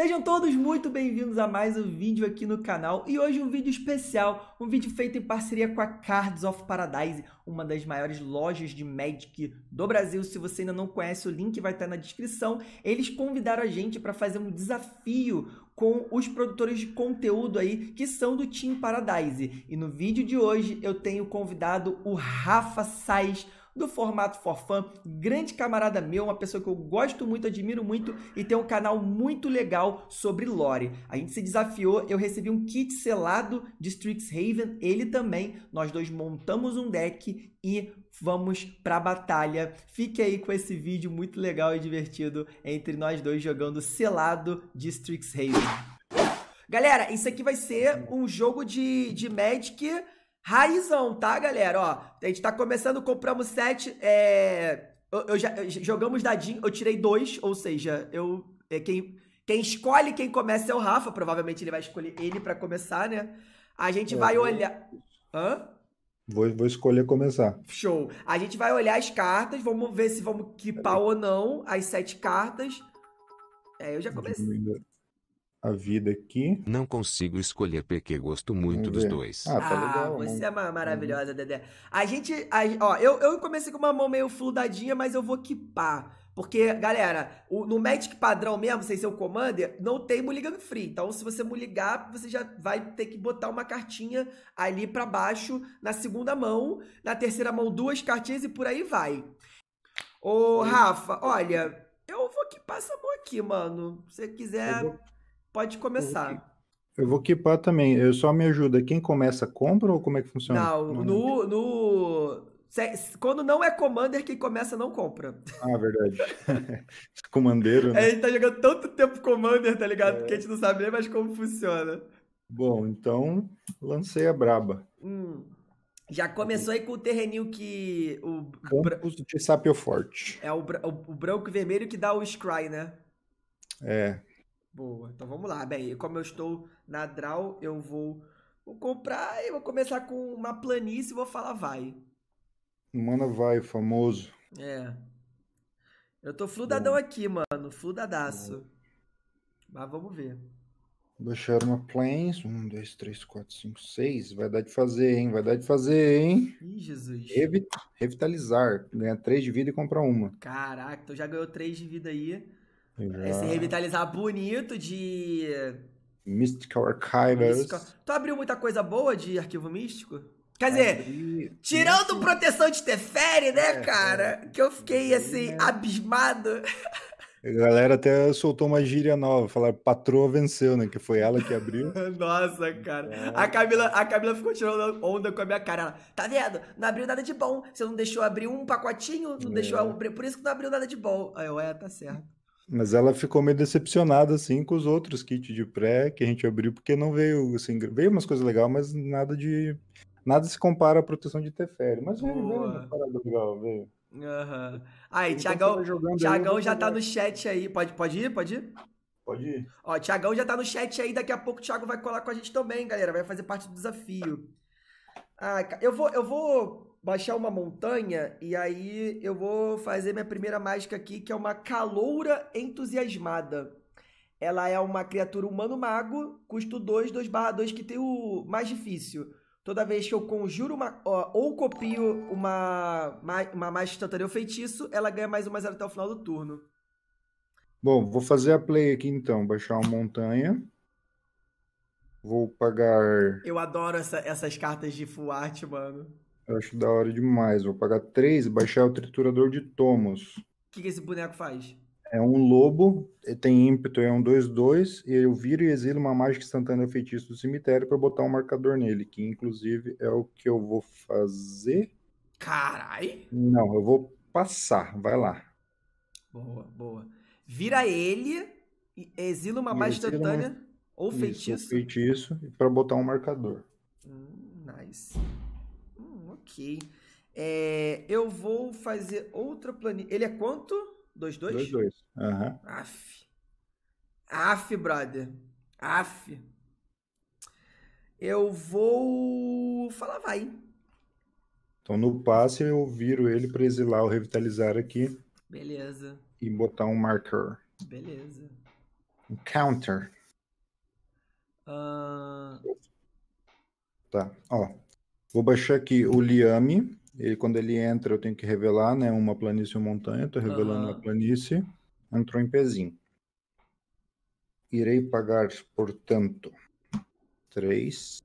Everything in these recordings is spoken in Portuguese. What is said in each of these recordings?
Sejam todos muito bem-vindos a mais um vídeo aqui no canal e hoje um vídeo especial, um vídeo feito em parceria com a Cards of Paradise, uma das maiores lojas de Magic do Brasil. Se você ainda não conhece, o link vai estar na descrição. Eles convidaram a gente para fazer um desafio com os produtores de conteúdo aí que são do Team Paradise. E no vídeo de hoje eu tenho convidado o Rafa Sais do formato Forfan, grande camarada meu, uma pessoa que eu gosto muito, admiro muito e tem um canal muito legal sobre lore. A gente se desafiou, eu recebi um kit selado de Strixhaven, ele também. Nós dois montamos um deck e vamos pra batalha. Fique aí com esse vídeo muito legal e divertido entre nós dois jogando selado de Strixhaven. Galera, isso aqui vai ser um jogo de, de Magic Raizão, tá, galera? Ó, a gente tá começando, compramos sete. É, eu, eu já, jogamos dadinho, eu tirei dois, ou seja, eu. É, quem, quem escolhe quem começa é o Rafa, provavelmente ele vai escolher ele para começar, né? A gente é, vai olhar. Hã? Vou, vou escolher começar. Show. A gente vai olhar as cartas, vamos ver se vamos equipar é. ou não as sete cartas. É, eu já comecei a vida aqui. Não consigo escolher porque gosto muito dos dois. Ah, tá ah, legal, você é maravilhosa, Dedé. A gente. A, ó, eu, eu comecei com uma mão meio fludadinha, mas eu vou equipar. Porque, galera, o, no Magic padrão mesmo, sem ser o Commander, não tem Mulligan Free. Então, se você mulligar, você já vai ter que botar uma cartinha ali para baixo na segunda mão, na terceira mão duas cartinhas e por aí vai. Ô, Rafa, olha, eu vou equipar essa mão aqui, mano. Se você quiser... Pode começar. Eu vou equipar também. Eu só me ajuda. Quem começa compra ou como é que funciona? Não, no, no... Quando não é commander, quem começa não compra. Ah, verdade. Comandeiro. Né? É, a gente tá jogando tanto tempo commander, tá ligado? É... Que a gente não sabe nem mais como funciona. Bom, então lancei a braba. Hum. Já começou aí com o terreninho que. O Campos de Sapio Forte. É o, o, o branco e vermelho que dá o Scry, né? É, Boa. Então vamos lá. Bem, como eu estou na draw, eu vou, vou comprar e vou começar com uma planície e vou falar vai. mano vai, famoso. É. Eu tô fludadão aqui, mano. Fludadaço. Mas vamos ver. Baixar uma planes. Um, dois, três, quatro, cinco, seis. Vai dar de fazer, hein? Vai dar de fazer, hein? Ih, Jesus. revitalizar. Ganhar três de vida e comprar uma. Caraca, então já ganhou três de vida aí. É Exato. Se revitalizar bonito de. Mystical Archives. Mystical. Tu abriu muita coisa boa de arquivo místico? Quer dizer, Abri... tirando Isso. proteção de Teferi, né, é, cara? É. Que eu fiquei assim, é. abismado. A galera até soltou uma gíria nova, falar patroa venceu, né? Que foi ela que abriu. Nossa, cara. É. A, Camila, a Camila ficou tirando onda com a minha cara. Ela, tá vendo? Não abriu nada de bom. Você não deixou abrir um pacotinho, não é. deixou abrir. Por isso que não abriu nada de bom. Aí eu, é, tá certo. Mas ela ficou meio decepcionada, assim, com os outros kits de pré que a gente abriu, porque não veio, assim, veio umas coisas legais, mas nada de... Nada se compara à proteção de Teferi. Mas veio, veio uma parada legal, veio. Uhum. Aí, Tiagão, então, já tá no chat aí. Pode, pode ir? Pode ir? Pode ir. Ó, Tiagão já tá no chat aí. Daqui a pouco o Thiago vai colar com a gente também, galera. Vai fazer parte do desafio. Ah, eu vou, eu vou baixar uma montanha e aí eu vou fazer minha primeira mágica aqui, que é uma caloura entusiasmada. Ela é uma criatura humano-mago, custo 2, 2 barra 2, que tem o mais difícil. Toda vez que eu conjuro uma, ó, ou copio uma, uma mágica instantânea ou feitiço, ela ganha mais uma zero até o final do turno. Bom, vou fazer a play aqui então, baixar uma montanha. Vou pagar. Eu adoro essa, essas cartas de full art, mano. Eu acho da hora demais. Vou pagar 3 e baixar o triturador de tomos. O que, que esse boneco faz? É um lobo, tem ímpeto, é um 2-2, e eu viro e exilo uma mágica instantânea feitiço do cemitério para botar um marcador nele, que inclusive é o que eu vou fazer. Carai! Não, eu vou passar, vai lá. Boa, boa. Vira ele, exila uma mágica instantânea uma... ou feitiço. Isso, feitiço, para botar um marcador. Hum, nice. Ok. É, eu vou fazer outra planilha. Ele é quanto? 2-2? 2-2. Uhum. Af. Af, brother. Af. Eu vou falar vai. Então no passe eu viro ele pra exilar o revitalizar aqui. Beleza. E botar um marker. Beleza. Um counter. Uh... Tá, ó. Vou baixar aqui o liame. Ele, quando ele entra, eu tenho que revelar né, uma planície ou montanha. Estou revelando uhum. a planície. Entrou em pezinho. Irei pagar, portanto, 3.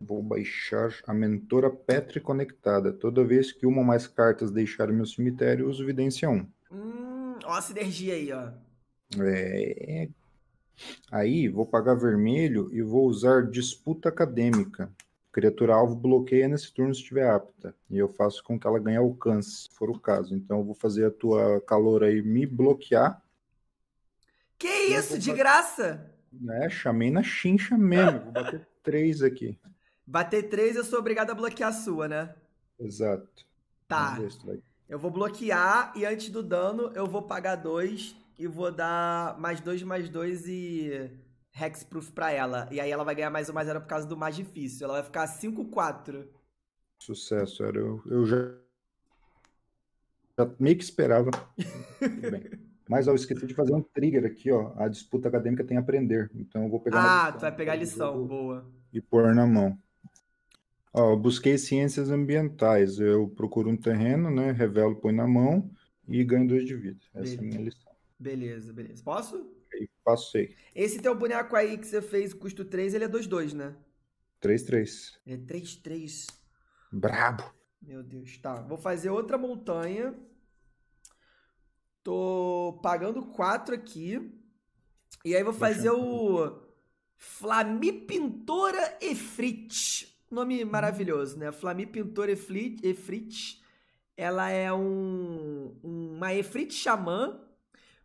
Vou baixar a mentora Petri conectada. Toda vez que uma ou mais cartas deixar meu cemitério, uso evidência 1. Hum, ó a sinergia aí, ó. É. Aí, vou pagar vermelho e vou usar disputa acadêmica criatura-alvo bloqueia nesse turno se estiver apta. E eu faço com que ela ganhe alcance, se for o caso. Então eu vou fazer a tua calor aí me bloquear. Que isso, bater... de graça? É, chamei na chincha mesmo. Vou bater três aqui. Bater três, eu sou obrigado a bloquear a sua, né? Exato. Tá. Eu vou bloquear e antes do dano eu vou pagar dois e vou dar mais dois, mais dois e Hexproof pra ela. E aí ela vai ganhar mais um mais zero por causa do mais difícil. Ela vai ficar 5-4. Sucesso, era. Eu, eu já, já meio que esperava. Mas ó, eu esqueci de fazer um trigger aqui, ó. A disputa acadêmica tem aprender. Então eu vou pegar. Ah, tu vai pegar a lição, boa. E pôr na mão. Ó, eu busquei ciências ambientais. Eu procuro um terreno, né? Revelo, põe na mão e ganho dois de vida. Essa beleza. é a minha lição. Beleza, beleza. Posso? Passei, passei. Esse teu boneco aí que você fez, custo 3, ele é 2-2, né? 3-3. Ele é 3-3. Brabo. Meu Deus, tá. Vou fazer outra montanha. Tô pagando 4 aqui. E aí vou fazer o Flami Pintora Efrit. Nome maravilhoso, né? Flami Pintora Efrit. Efrit. Ela é um, uma Efrit Xamã,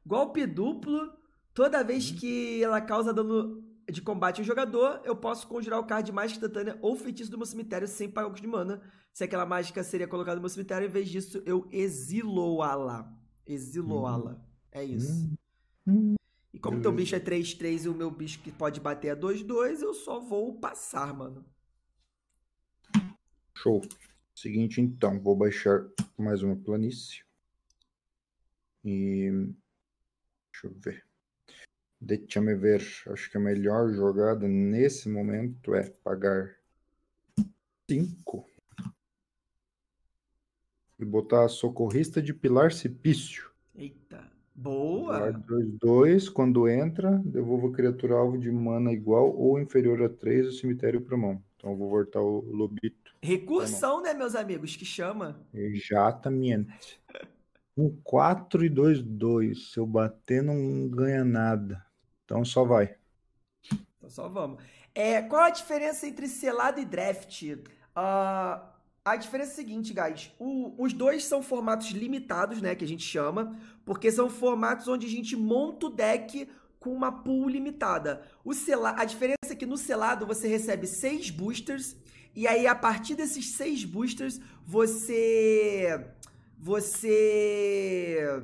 golpe duplo Toda vez uhum. que ela causa dano de combate ao jogador, eu posso conjurar o card de mágica instantânea ou feitiço do meu cemitério sem pagar o custo de mana. Se aquela mágica seria colocada no meu cemitério, em vez disso, eu exilou-a-la. Exilou-a-la. Uhum. É isso. Uhum. E como Beleza. teu bicho é 3-3 e o meu bicho que pode bater é 2-2, eu só vou passar, mano. Show. Seguinte, então, vou baixar mais uma planície. E. Deixa eu ver. Deixa me ver. Acho que a melhor jogada nesse momento é pagar 5 e botar a socorrista de Pilar Cipício. Eita, boa! 2-2, quando entra, devolvo a criatura alvo de mana igual ou inferior a 3 o cemitério para mão. Então eu vou voltar o Lobito. Recursão, né, meus amigos, que chama. Exatamente. Um 4 e 2-2. Se eu bater, não ganha nada. Então só vai. Então só vamos. É, qual a diferença entre selado e draft? Uh, a diferença é a seguinte, guys. O, os dois são formatos limitados, né? Que a gente chama. Porque são formatos onde a gente monta o deck com uma pool limitada. O sela, a diferença é que no selado você recebe seis boosters. E aí, a partir desses seis boosters, você. Você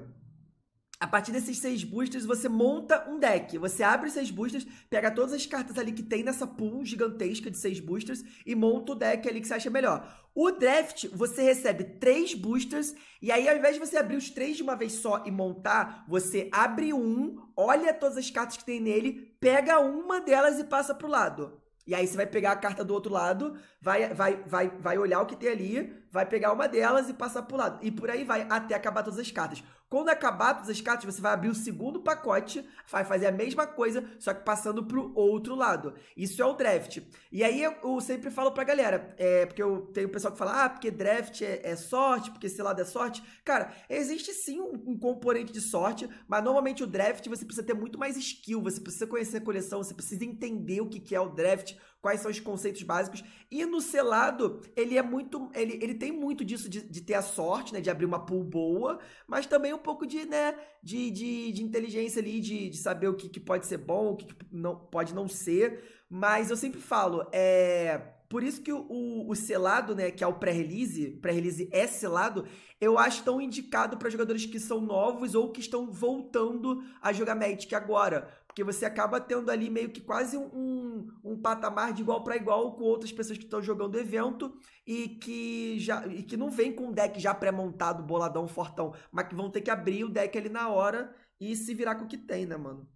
a partir desses seis boosters, você monta um deck. Você abre seis boosters, pega todas as cartas ali que tem nessa pool gigantesca de seis boosters e monta o deck ali que você acha melhor. O draft, você recebe três boosters, e aí ao invés de você abrir os três de uma vez só e montar, você abre um, olha todas as cartas que tem nele, pega uma delas e passa pro lado. E aí você vai pegar a carta do outro lado, vai, vai, vai, vai olhar o que tem ali, vai pegar uma delas e passar pro lado. E por aí vai, até acabar todas as cartas. Quando acabar todas as cartas, você vai abrir o segundo pacote, vai fazer a mesma coisa, só que passando pro outro lado. Isso é o draft. E aí eu, sempre falo pra galera, é, porque eu tenho pessoal que fala, ah, porque draft é, é sorte, porque esse lado é sorte. Cara, existe sim um, um, componente de sorte, mas normalmente o draft você precisa ter muito mais skill, você precisa conhecer a coleção, você precisa entender o que, que é o draft, quais são os conceitos básicos. E no selado, ele é muito. Ele, ele tem muito disso de, de ter a sorte, né? De abrir uma pool boa, mas também um pouco de, né, de, de, de inteligência ali, de, de saber o que, que pode ser bom, o que, que não, pode não ser. Mas eu sempre falo, é por isso que o, o, o, selado, né, que é o pré-release, pré-release é selado, eu acho tão indicado para jogadores que são novos ou que estão voltando a jogar Magic agora. Porque você acaba tendo ali meio que quase um, um patamar de igual para igual com outras pessoas que estão jogando evento e que já e que não vem com um deck já pré-montado, boladão, fortão, mas que vão ter que abrir o deck ali na hora e se virar com o que tem, né, mano?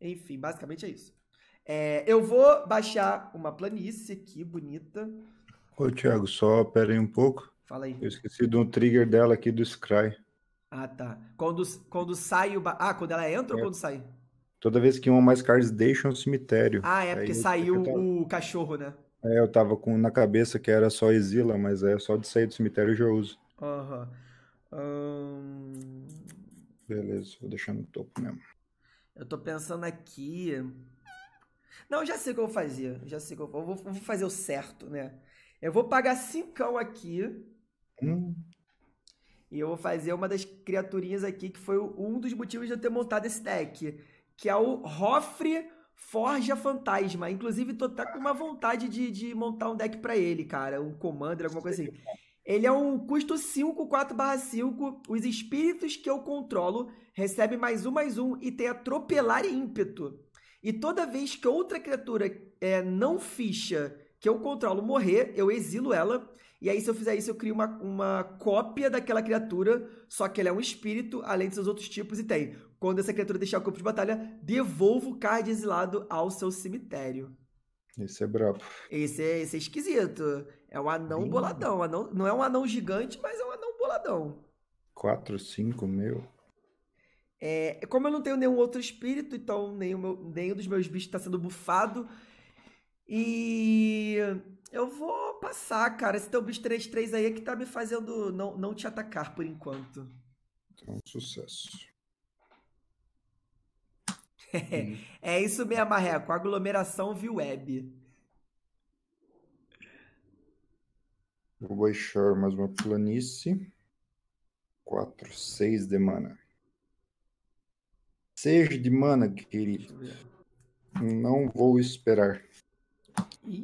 Enfim, basicamente é isso. É, eu vou baixar uma planície aqui, bonita. Ô, Thiago, só pera aí um pouco. Fala aí. Eu esqueci de um trigger dela aqui do Scry. Ah, tá. Quando, quando sai o. Ah, quando ela entra é. ou quando sai? toda vez que uma mais cards deixa um cemitério. Ah, é, porque saiu tava... o cachorro, né? É, eu tava com na cabeça que era só exila, mas é só de sair do cemitério eu já uso. Aham. Uhum. Beleza, vou deixar no topo mesmo. Eu tô pensando aqui. Não, já sei o que eu vou fazer. Já sei o que eu vou. fazer. eu vou fazer o certo, né? Eu vou pagar cincão aqui. Hum. E eu vou fazer uma das criaturinhas aqui, que foi um dos motivos de eu ter montado esse deck que é o Rofre Forja Fantasma. Inclusive, tô até com uma vontade de, de montar um deck para ele, cara. Um Commander, alguma coisa assim. Ele é um custo 5, 4 barra 5. Os espíritos que eu controlo recebem mais um, mais um e tem atropelar e ímpeto. E toda vez que outra criatura é, não ficha que eu controlo morrer, eu exilo ela. E aí, se eu fizer isso, eu crio uma, uma cópia daquela criatura, só que ela é um espírito, além de seus outros tipos, e tem. Quando essa criatura deixar o campo de batalha, devolvo o card exilado ao seu cemitério. Esse é brabo. Esse é, esse é esquisito. É um anão Bem... boladão. Anão, não é um anão gigante, mas é um anão boladão. 4, 5 mil. É, como eu não tenho nenhum outro espírito, então nenhum, nenhum dos meus bichos está sendo bufado. E eu vou passar, cara. Esse teu bicho 3-3 aí é que tá me fazendo não, não te atacar por enquanto. Então, sucesso. É, é isso mesmo, Marreco. Aglomeração via web. Vou baixar mais uma planície. 4, 6 de mana. 6 de mana, querido. Não vou esperar.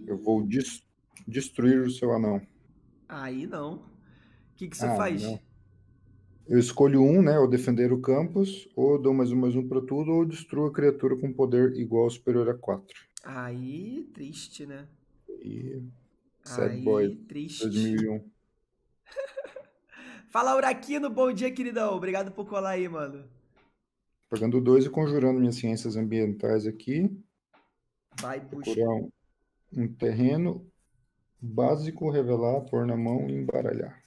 Eu vou destruir destruir o seu anão. Aí não. O que, que você ah, faz? Não. Eu escolho um, né? Ou defender o campus, ou dou mais um mais um para tudo, ou destruo a criatura com poder igual ou superior a 4. Aí, triste, né? E... Sad Aí, Boy triste. 2001. Fala, Uraquino, bom dia, queridão. Obrigado por colar aí, mano. Pagando dois e conjurando minhas ciências ambientais aqui. Vai buscar um, um terreno. Básico, revelar, pôr na mão e embaralhar.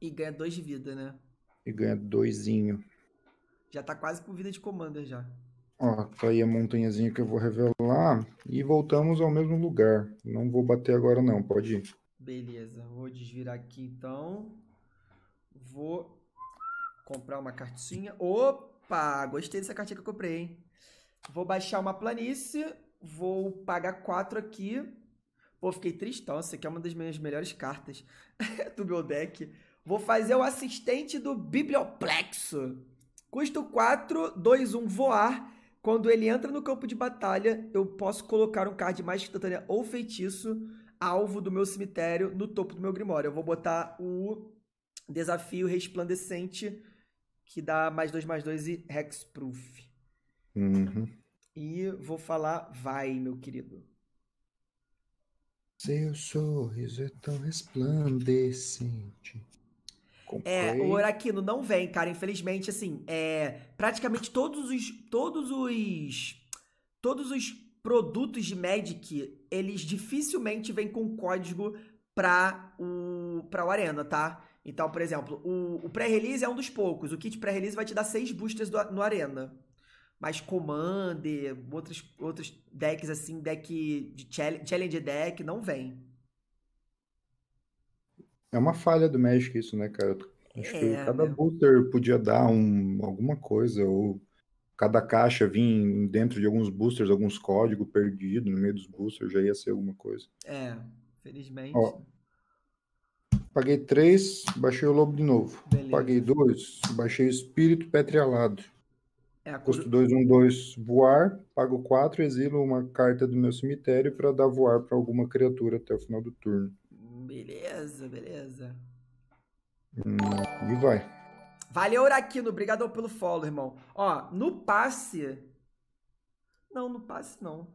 E ganha dois de vida, né? E ganha doisinho. Já tá quase com vida de commander já. Ó, tá aí a montanhazinha que eu vou revelar. E voltamos ao mesmo lugar. Não vou bater agora não, pode ir. Beleza, vou desvirar aqui então. Vou comprar uma cartinha. Opa, gostei dessa cartinha que eu comprei, hein? Vou baixar uma planície. Vou pagar quatro aqui Pô, fiquei tristão. Essa aqui é uma das minhas melhores cartas do meu deck. Vou fazer o assistente do Biblioplexo. Custo 4, 2, 1, voar. Quando ele entra no campo de batalha, eu posso colocar um card mais instantânea ou feitiço, alvo do meu cemitério, no topo do meu grimório. Eu vou botar o desafio resplandecente, que dá mais 2, mais 2 e hexproof. Uhum. E vou falar vai, meu querido. Seu sorriso é tão resplandecente. Comprei. É, o Oraquino não vem, cara. Infelizmente, assim, é, praticamente todos os, todos os, todos os produtos de Magic, eles dificilmente vêm com código para o, pra o Arena, tá? Então, por exemplo, o, o pré-release é um dos poucos. O kit pré-release vai te dar seis boosters do, no Arena mais Commander, outros, outros decks assim, deck de challenge deck, não vem. É uma falha do Magic isso, né, cara? Acho é, que né? cada meu... booster podia dar um, alguma coisa, ou cada caixa vir dentro de alguns boosters, alguns códigos perdidos no meio dos boosters, já ia ser alguma coisa. É, felizmente. Ó, paguei três, baixei o lobo de novo. Beleza. Paguei dois, baixei o espírito petrialado. É Custo 2, 1, 2, voar. Pago 4, exilo uma carta do meu cemitério para dar voar para alguma criatura até o final do turno. Beleza, beleza. Hum, e vai. Valeu, Uraquino. Obrigado pelo follow, irmão. Ó, no passe. Não, no passe não.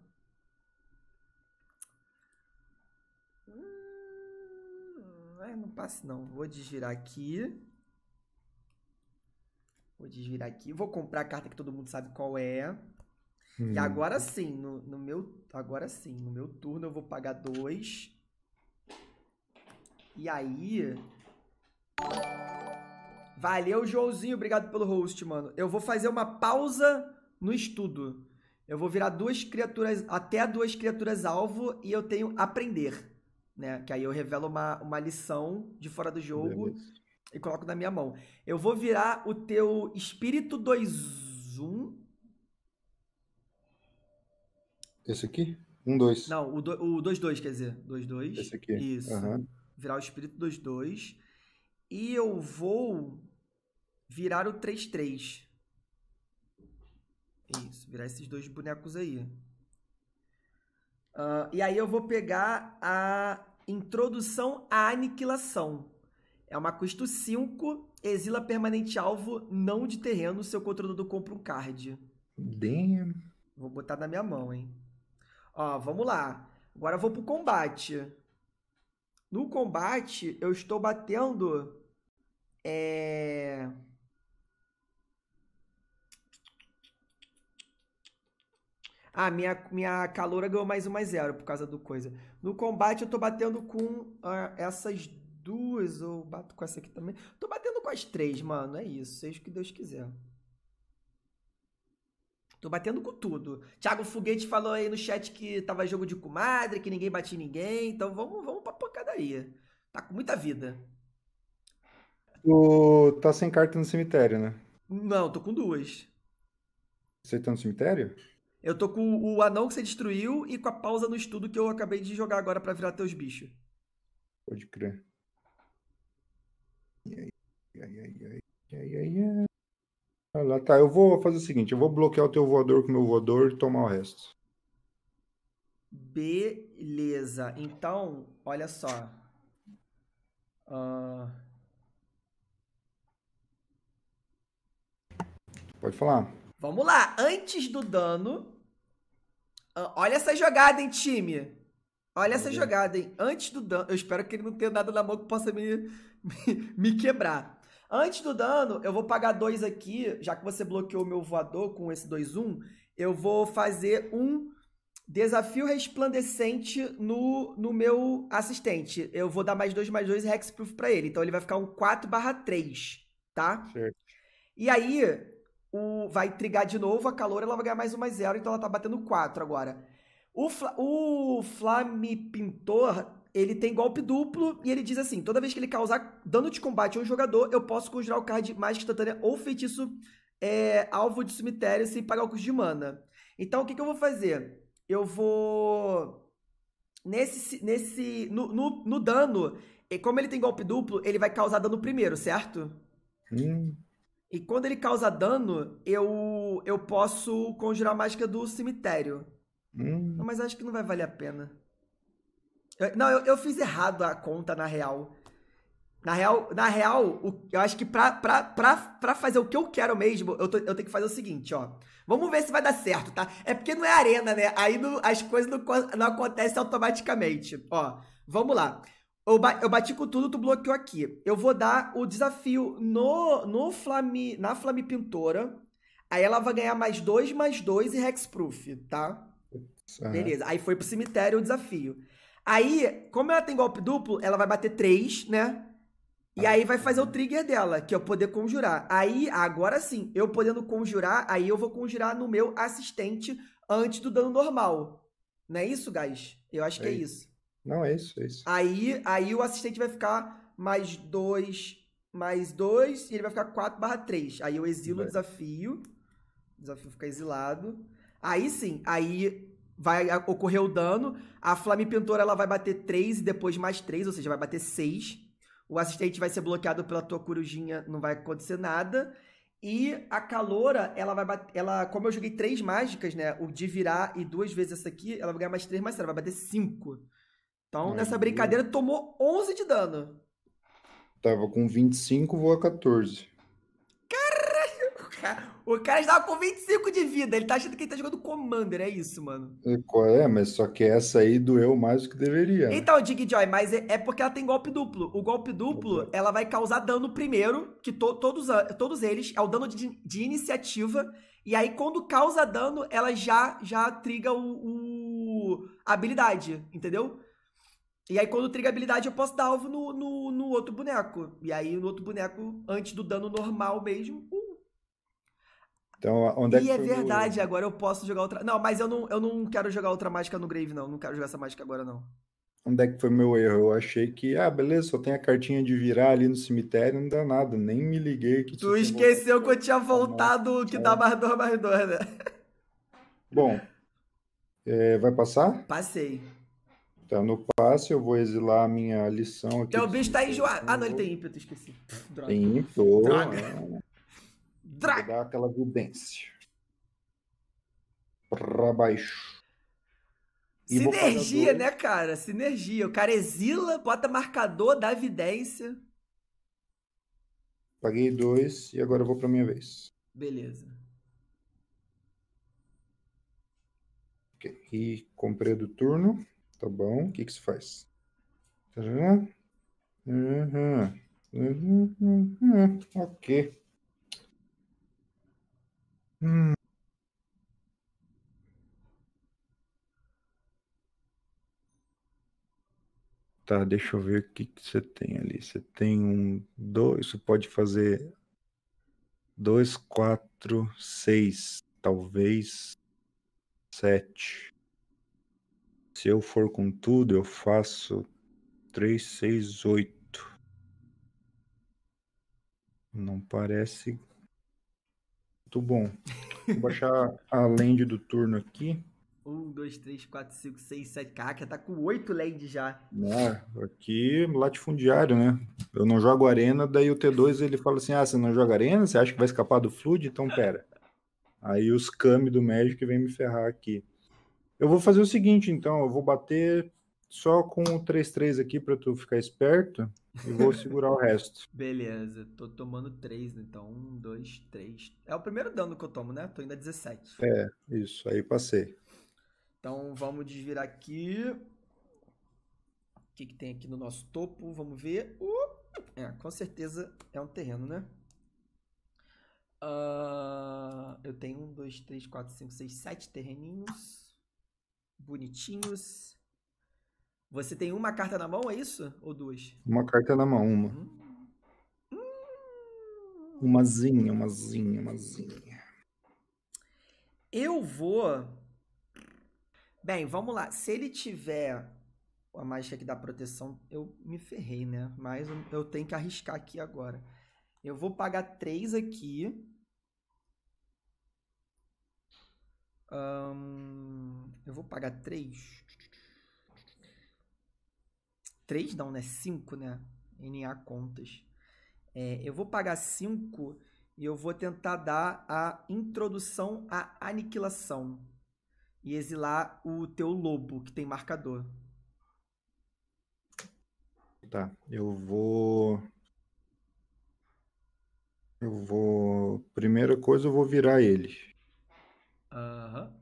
Hum, não é no passe não. Vou desgirar aqui. Vou desvirar aqui. Vou comprar a carta que todo mundo sabe qual é. Hum. E agora sim, no, no, meu. Agora sim, no meu turno eu vou pagar dois. E aí. Valeu, Joãozinho. Obrigado pelo host, mano. Eu vou fazer uma pausa no estudo. Eu vou virar duas criaturas. Até duas criaturas alvo e eu tenho aprender. Né? Que aí eu revelo uma, uma lição de fora do jogo. Beleza e coloco na minha mão. Eu vou virar o teu espírito 2 1. Esse aqui? 1 um, 2. Não, o 2 do, o 2 2, quer dizer, 2 2. Esse aqui. Isso. Uhum. Virar o espírito 2 2 e eu vou virar o 3 3. Isso, virar esses dois bonecos aí. Uh, e aí eu vou pegar a introdução à aniquilação. É uma custo 5, exila permanente alvo não de terreno, seu controlador compra um card. Damn. Vou botar na minha mão, hein? Ó, vamos lá. Agora eu vou pro combate. No combate, eu estou batendo. É. Ah, minha, minha caloura ganhou mais uma zero por causa do coisa. No combate, eu tô batendo com ah, essas duas, ou bato com essa aqui também. Tô batendo com as três, mano. É isso. Seja o que Deus quiser. Tô batendo com tudo. Thiago Foguete falou aí no chat que tava jogo de comadre, que ninguém batia ninguém. Então vamos, vamos pra pancadaria. Tá com muita vida. Tu tá sem carta no cemitério, né? Não, tô com duas. Você tá no cemitério? Eu tô com o anão que você destruiu e com a pausa no estudo que eu acabei de jogar agora para virar teus bichos. Pode crer. Ai, ai, ai, ai, ai, ai. lá tá, eu vou fazer o seguinte, eu vou bloquear o teu voador com o meu voador e tomar o resto. Beleza. Então, olha só. Uh... Pode falar. Vamos lá. Antes do dano. Uh, olha essa jogada, hein, time? Olha essa jogada, hein? Antes do dano. Eu espero que ele não tenha nada na mão que possa me, me, me quebrar. Antes do dano, eu vou pagar dois aqui, já que você bloqueou o meu voador com esse 2-1, um, eu vou fazer um desafio resplandecente no, no meu assistente. Eu vou dar mais dois mais dois Hexproof pra ele. Então ele vai ficar um 4 barra 3, tá? Certo. E aí, o, vai trigar de novo, a calor ela vai ganhar mais uma zero, então ela tá batendo 4 agora. O, Fla, o Flame Pintor ele tem golpe duplo e ele diz assim: toda vez que ele causar dano de combate a um jogador, eu posso conjurar o card mágica instantânea ou feitiço é, alvo de cemitério sem pagar o custo de mana. Então o que, que eu vou fazer? Eu vou. Nesse. nesse no, no, no dano, e como ele tem golpe duplo, ele vai causar dano primeiro, certo? Hum. E quando ele causa dano, eu, eu posso conjurar a mágica do cemitério. Hum. Mas acho que não vai valer a pena não, eu, eu, fiz errado a conta, na real. Na real, na real o, eu acho que pra, pra, pra, pra fazer o que eu quero mesmo, eu, tô, eu tenho que fazer o seguinte, ó. Vamos ver se vai dar certo, tá? É porque não é arena, né? Aí não, as coisas não, não acontecem automaticamente. Ó, vamos lá. Eu, eu bati com tudo, tu bloqueou aqui. Eu vou dar o desafio no, no Flame, na Flame Pintora. Aí ela vai ganhar mais dois, mais dois e Hexproof, tá? Beleza. Aí foi pro cemitério o desafio. Aí, como ela tem golpe duplo, ela vai bater três, né? E aí vai fazer o trigger dela, que é eu poder conjurar. Aí, agora sim, eu podendo conjurar, aí eu vou conjurar no meu assistente antes do dano normal. Não é isso, guys? Eu acho que é, é isso. Não, é isso, é isso. Aí, aí o assistente vai ficar mais dois, mais dois, e ele vai ficar 4 barra 3. Aí eu exilo vai. o desafio. O desafio fica exilado. Aí sim, aí vai ocorrer o dano. A Flame Pintora ela vai bater 3 e depois mais 3, ou seja, vai bater 6. O assistente vai ser bloqueado pela tua corujinha, não vai acontecer nada. E a caloura, ela vai bater. Ela, como eu joguei três mágicas, né? O de virar e duas vezes essa aqui, ela vai ganhar mais 3 mais três, vai bater 5. Então, Ai, nessa brincadeira, Deus. tomou 11 de dano. Tava com 25, voa 14. Caralho! O cara estava com 25 de vida, ele tá achando que ele tá jogando Commander, é isso, mano. É, é, mas só que essa aí doeu mais do que deveria. Então, Dig Joy, mas é, é porque ela tem golpe duplo. O golpe duplo, ela vai causar dano primeiro, que to, todos, todos eles, é o dano de, de, iniciativa. E aí, quando causa dano, ela já, já triga o, o a habilidade, entendeu? E aí, quando triga a habilidade, eu posso dar alvo no, no, no, outro boneco. E aí, no outro boneco, antes do dano normal mesmo, então, onde é que e é verdade, agora eu posso jogar outra. Não, mas eu não, eu não quero jogar outra mágica no Grave, não. Não quero jogar essa mágica agora, não. Onde é que foi meu erro? Eu achei que, ah, beleza, só tem a cartinha de virar ali no cemitério, não dá nada, nem me liguei. Que tu esqueceu que eu tinha voltado que dá mais dois, mais dois, né? Bom, é, vai passar? Passei. Tá no passe, eu vou exilar a minha lição aqui. Então o bicho tá enjoado. Ah, não, ele tem ímpeto, esqueci. Droga. Tem ímpeto. Droga. Ah. Dra... dar aquela vidência. Pra baixo. E Sinergia, né, cara? Sinergia. O cara exila, bota marcador, dá vidência. Paguei dois e agora eu vou pra minha vez. Beleza. Okay. E comprei do turno. Tá bom. O que que se faz? Uhum. Uhum. Uhum. Ok. Hum. tá, deixa eu ver o que que você tem ali. Você tem um, dois, você pode fazer dois, quatro, seis, talvez sete. Se eu for com tudo, eu faço três, seis, oito. Não parece muito bom. Vou baixar a land do turno aqui. 1, 2, 3, 4, 5, 6, 7. Caraca, tá com 8 land já. É, aqui latifundiário, né? Eu não jogo arena, daí o T2 ele fala assim: ah, você não joga arena? Você acha que vai escapar do Flood? Então pera. Aí os Kami do Magic vem me ferrar aqui. Eu vou fazer o seguinte, então, eu vou bater só com o 3-3 aqui para tu ficar esperto. E vou segurar o resto. Beleza, tô tomando 3, né? então. 1, 2, 3. É o primeiro dano que eu tomo, né? Tô indo a 17. É, isso, aí passei. Então vamos desvirar aqui. O que, que tem aqui no nosso topo? Vamos ver. Uh, é, com certeza é um terreno, né? Uh, eu tenho 1, 2, 3, 4, 5, 6, 7 terreninhos. Bonitinhos. Você tem uma carta na mão, é isso? Ou duas? Uma carta na mão, uma. Hum. hum. Umazinha, umazinha, umazinha. Eu vou. Bem, vamos lá. Se ele tiver a mágica que dá proteção, eu me ferrei, né? Mas eu tenho que arriscar aqui agora. Eu vou pagar três aqui. eu vou pagar três três não, né? cinco né? NA contas. É, eu vou pagar cinco e eu vou tentar dar a introdução à aniquilação. E exilar o teu lobo, que tem marcador. Tá, eu vou. Eu vou. Primeira coisa, eu vou virar ele. Aham.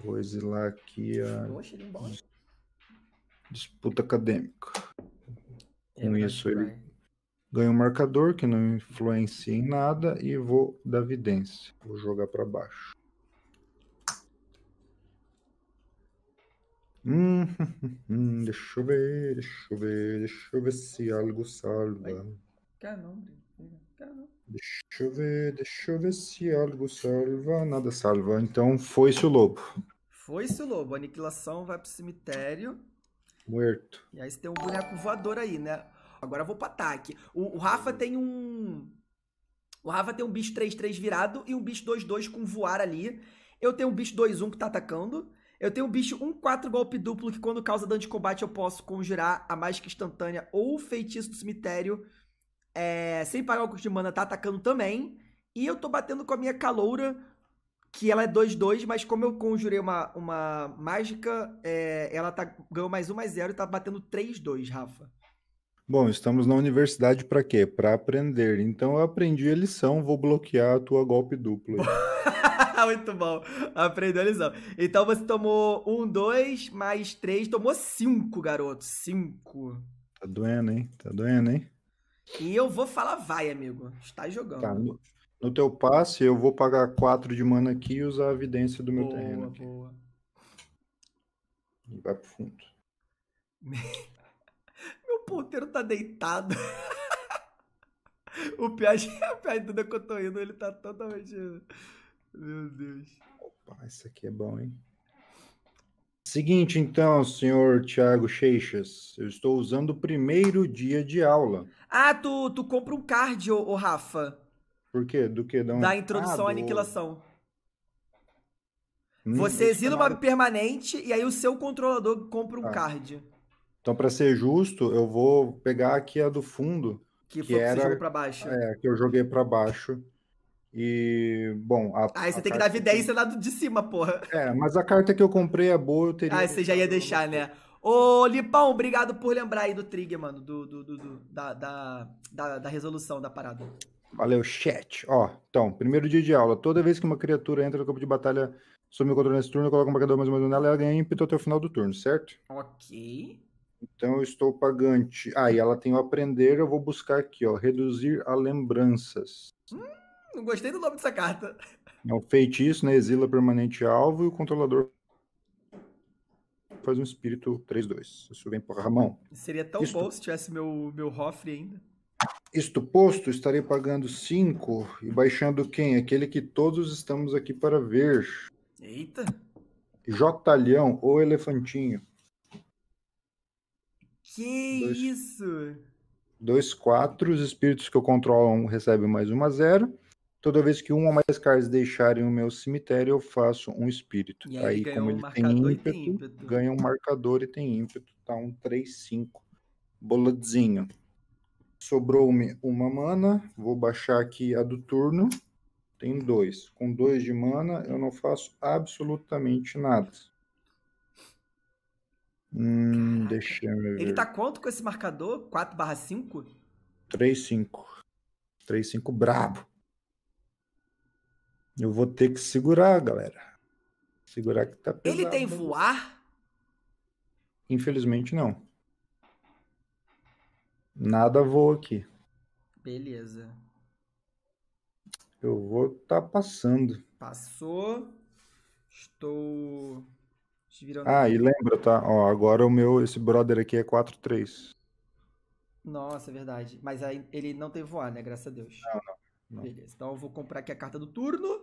Uhum. Vou exilar aqui a. Poxa, ele é disputa acadêmica. É Com é isso, ele vai. ganha um marcador que não influencia em nada e vou dar vidência. Vou jogar para baixo. Hum, hum, hum, deixa eu ver, deixa eu ver, deixa eu ver se algo salva. Deixa eu ver, deixa eu ver se algo salva. Nada salva. Então foi-se o lobo. Foi-se o lobo. A aniquilação vai pro cemitério. Morto. E aí você tem um boneco voador aí, né? Agora eu vou pro ataque. O, o Rafa tem um. O Rafa tem um bicho 3-3 virado e um bicho 2-2 com voar ali. Eu tenho um bicho 2-1 que tá atacando. Eu tenho um bicho 1-4 golpe duplo que quando causa dano de combate eu posso conjurar a mágica instantânea ou o feitiço do cemitério é, sem pagar o custo de mana, tá atacando também. E eu tô batendo com a minha caloura que ela é 2-2, mas como eu conjurei uma, uma mágica, é, ela tá, ganhou mais 1, mais 0 e tá batendo 3-2, Rafa. Bom, estamos na universidade para quê? Para aprender. Então eu aprendi a lição, vou bloquear a tua golpe duplo. Muito bom. Aprendeu a lição. Então você tomou 1, um, 2, mais 3, tomou 5, garoto. 5. Tá doendo, hein? Tá doendo, hein? E eu vou falar vai, amigo. Está jogando. Tá, no teu passe, eu vou pagar 4 de mana aqui e usar a evidência do meu boa, terreno aqui. Boa. E vai pro fundo. meu ponteiro tá deitado. o Piage, que eu tô indo ele tá totalmente. Meu Deus. Opa, isso aqui é bom, hein? Seguinte, então, senhor Tiago Seixas, eu estou usando o primeiro dia de aula. Ah, tu, tu compra um card, ô, ô Rafa. Por quê? Do que não. Da introdução ah, à aniquilação. Hum, Você exila uma permanente e aí o seu controlador compra um ah. card. Então, para ser justo, eu vou pegar aqui a do fundo. Que, que era, que jogou pra baixo. É, que eu joguei para baixo. E, bom. A, ah, você tem que dar vidência lá de cima, porra. É, mas a carta que eu comprei é boa, eu teria. Ah, você já ia deixar, né? Ô, Lipão, obrigado por lembrar aí do trigger, mano, do, do, do, da, da, da resolução da parada. Valeu, chat. Ó, então, primeiro dia de aula. Toda vez que uma criatura entra no campo de batalha sob meu controle nesse turno, eu coloco um marcador mais ou menos nela, ela ganha ímpeto até o final do turno, certo? Ok. Então eu estou pagante. Ah, e ela tem o aprender, eu vou buscar aqui, ó. Reduzir a lembranças. Hum, não gostei do nome dessa carta. É um feitiço, né? Exila permanente alvo e o controlador faz um espírito 3-2. Isso vem por ramão Seria tão bom se tivesse meu, meu Rofre ainda. Isto posto, estarei pagando cinco e baixando quem? Aquele que todos estamos aqui para ver. Eita! Jotalhão ou Elefantinho. Que dois, isso! Dois quatro, os espíritos que eu controlo recebem mais uma zero. Toda vez que um ou mais cards deixarem o meu cemitério, eu faço um espírito. E aí, aí como um ele tem ímpeto, tem ímpeto, ganha um marcador e tem ímpeto. Tá um 3-5. boladzinho Sobrou-me uma mana. Vou baixar aqui a do turno. Tem dois. Com dois de mana, eu não faço absolutamente nada. Hum, deixa eu ver. Ele tá quanto com esse marcador? 4 barra 5? 3, 5. 3, 5 brabo. Eu vou ter que segurar, galera. Segurar que tá pesado. Ele tem voar? Infelizmente não. Nada voa aqui. Beleza. Eu vou estar tá passando. Passou. Estou. Ah, e lembra, tá? Ó, agora o meu, esse brother aqui é 4-3. Nossa, é verdade. Mas aí ele não tem voar, né? Graças a Deus. Não, não, não. Beleza. Então eu vou comprar aqui a carta do turno.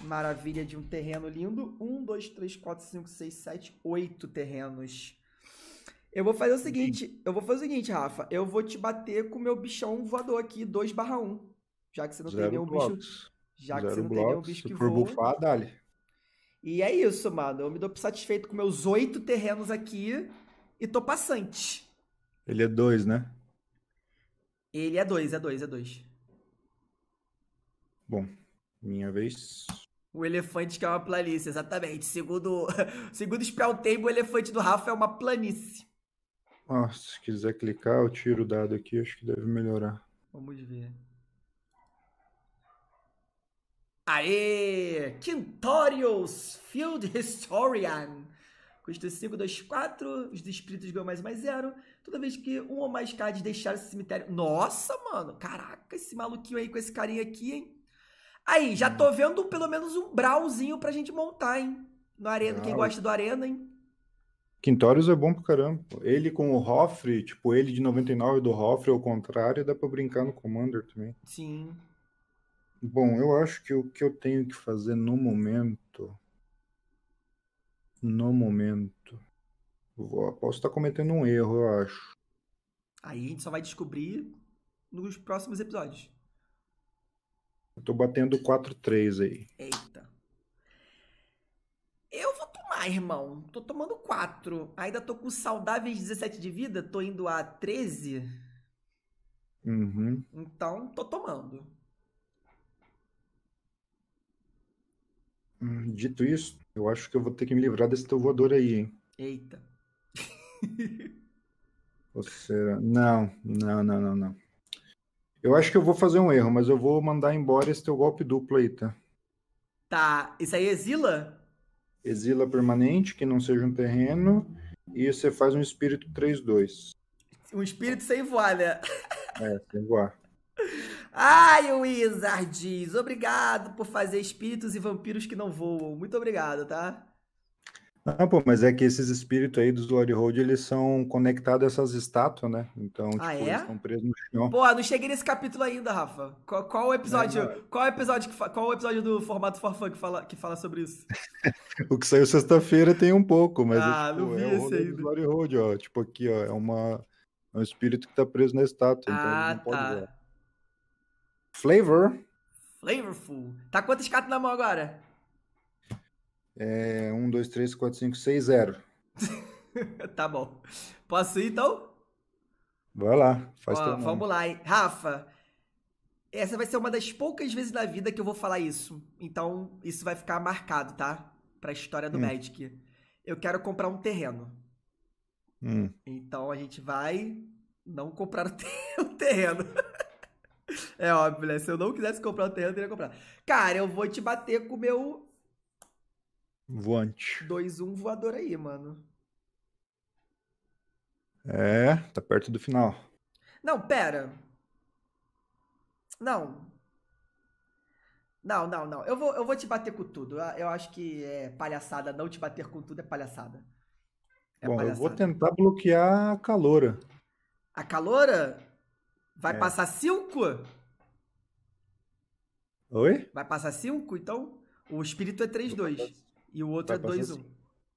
Maravilha de um terreno lindo. 1, 2, 3, 4, 5, 6, 7, 8 terrenos eu vou fazer o seguinte, eu vou fazer o seguinte, Rafa. Eu vou te bater com o meu bichão voador aqui, 2 barra 1. Já que você não Zero tem nenhum bicho. Já Zero que você não tem nenhum bicho que Se for voa. bufar, dá-lhe. E é isso, mano. Eu me dou satisfeito com meus oito terrenos aqui e tô passante. Ele é dois, né? Ele é dois, é dois, é dois. Bom, minha vez. O elefante que é uma planície, exatamente. Segundo, segundo Sprout Table, o elefante do Rafa é uma planície. Nossa, se quiser clicar, eu tiro o dado aqui, acho que deve melhorar. Vamos ver. Aê! Quintorius Field Historian. Custa 5, 2, 4. Os espíritos ganham mais mais zero. Toda vez que um ou mais cards deixar esse cemitério. Nossa, mano! Caraca, esse maluquinho aí com esse carinha aqui, hein? Aí, já tô vendo pelo menos um brauzinho pra gente montar, hein? No Arena, Brau. quem gosta do Arena, hein? Quintórios é bom pra caramba. Ele com o Hoffre, tipo, ele de 99 do Hoffre ao contrário, dá pra brincar no Commander também. Sim. Bom, eu acho que o que eu tenho que fazer no momento. No momento. Vou, posso estar tá cometendo um erro, eu acho. Aí a gente só vai descobrir nos próximos episódios. Eu tô batendo 4-3 aí. Eita lá, ah, irmão. Tô tomando quatro. Ainda tô com saudáveis 17 de vida, tô indo a 13. Uhum. Então, tô tomando. Hum, dito isso, eu acho que eu vou ter que me livrar desse teu voador aí, hein? Eita. Ou será? Não, não, não, não, não. Eu acho que eu vou fazer um erro, mas eu vou mandar embora esse teu golpe duplo aí, tá? Tá. Isso aí exila? É exila permanente, que não seja um terreno, e você faz um espírito 3-2. Um espírito sem voar, né? É, sem voar. Ai, Wizards! Obrigado por fazer espíritos e vampiros que não voam. Muito obrigado, tá? Não, pô, mas é que esses espíritos aí dos Glory Hold eles são conectados a essas estátuas, né? Então, ah, tipo, é? eles estão presos no chão. Pô, não cheguei nesse capítulo ainda, Rafa. Qual, qual o é, episódio? Não, não. Qual o episódio que qual o episódio do formato Forfã que fala que fala sobre isso? o que saiu sexta-feira tem um pouco, mas ah, é, tipo, não vi é esse ainda. Do Glory ó, tipo aqui, ó, é uma é um espírito que tá preso na estátua, então ah, então tá. Ver. Flavor. Flavorful. Tá quantos cartas na mão agora? É 1, 2, 3, 4, 5, 6, 0. Tá bom. Posso ir então? Vai lá, faz Ó, Vamos lá, hein? Rafa, essa vai ser uma das poucas vezes na vida que eu vou falar isso. Então, isso vai ficar marcado, tá? Pra história do hum. Magic. Eu quero comprar um terreno. Hum. Então a gente vai não comprar o terreno. é óbvio, né? Se eu não quisesse comprar o terreno, eu teria comprado. Cara, eu vou te bater com o meu Voante. 2-1 voador aí, mano. É, tá perto do final. Não, pera. Não. Não, não, não. Eu vou, eu vou te bater com tudo. Eu acho que é palhaçada. Não te bater com tudo é palhaçada. É Bom, palhaçada. eu vou tentar bloquear a caloura. A caloura? Vai é. passar 5? Oi? Vai passar 5? então? O espírito é 3-2. E o outro Vai é 2-1. Um.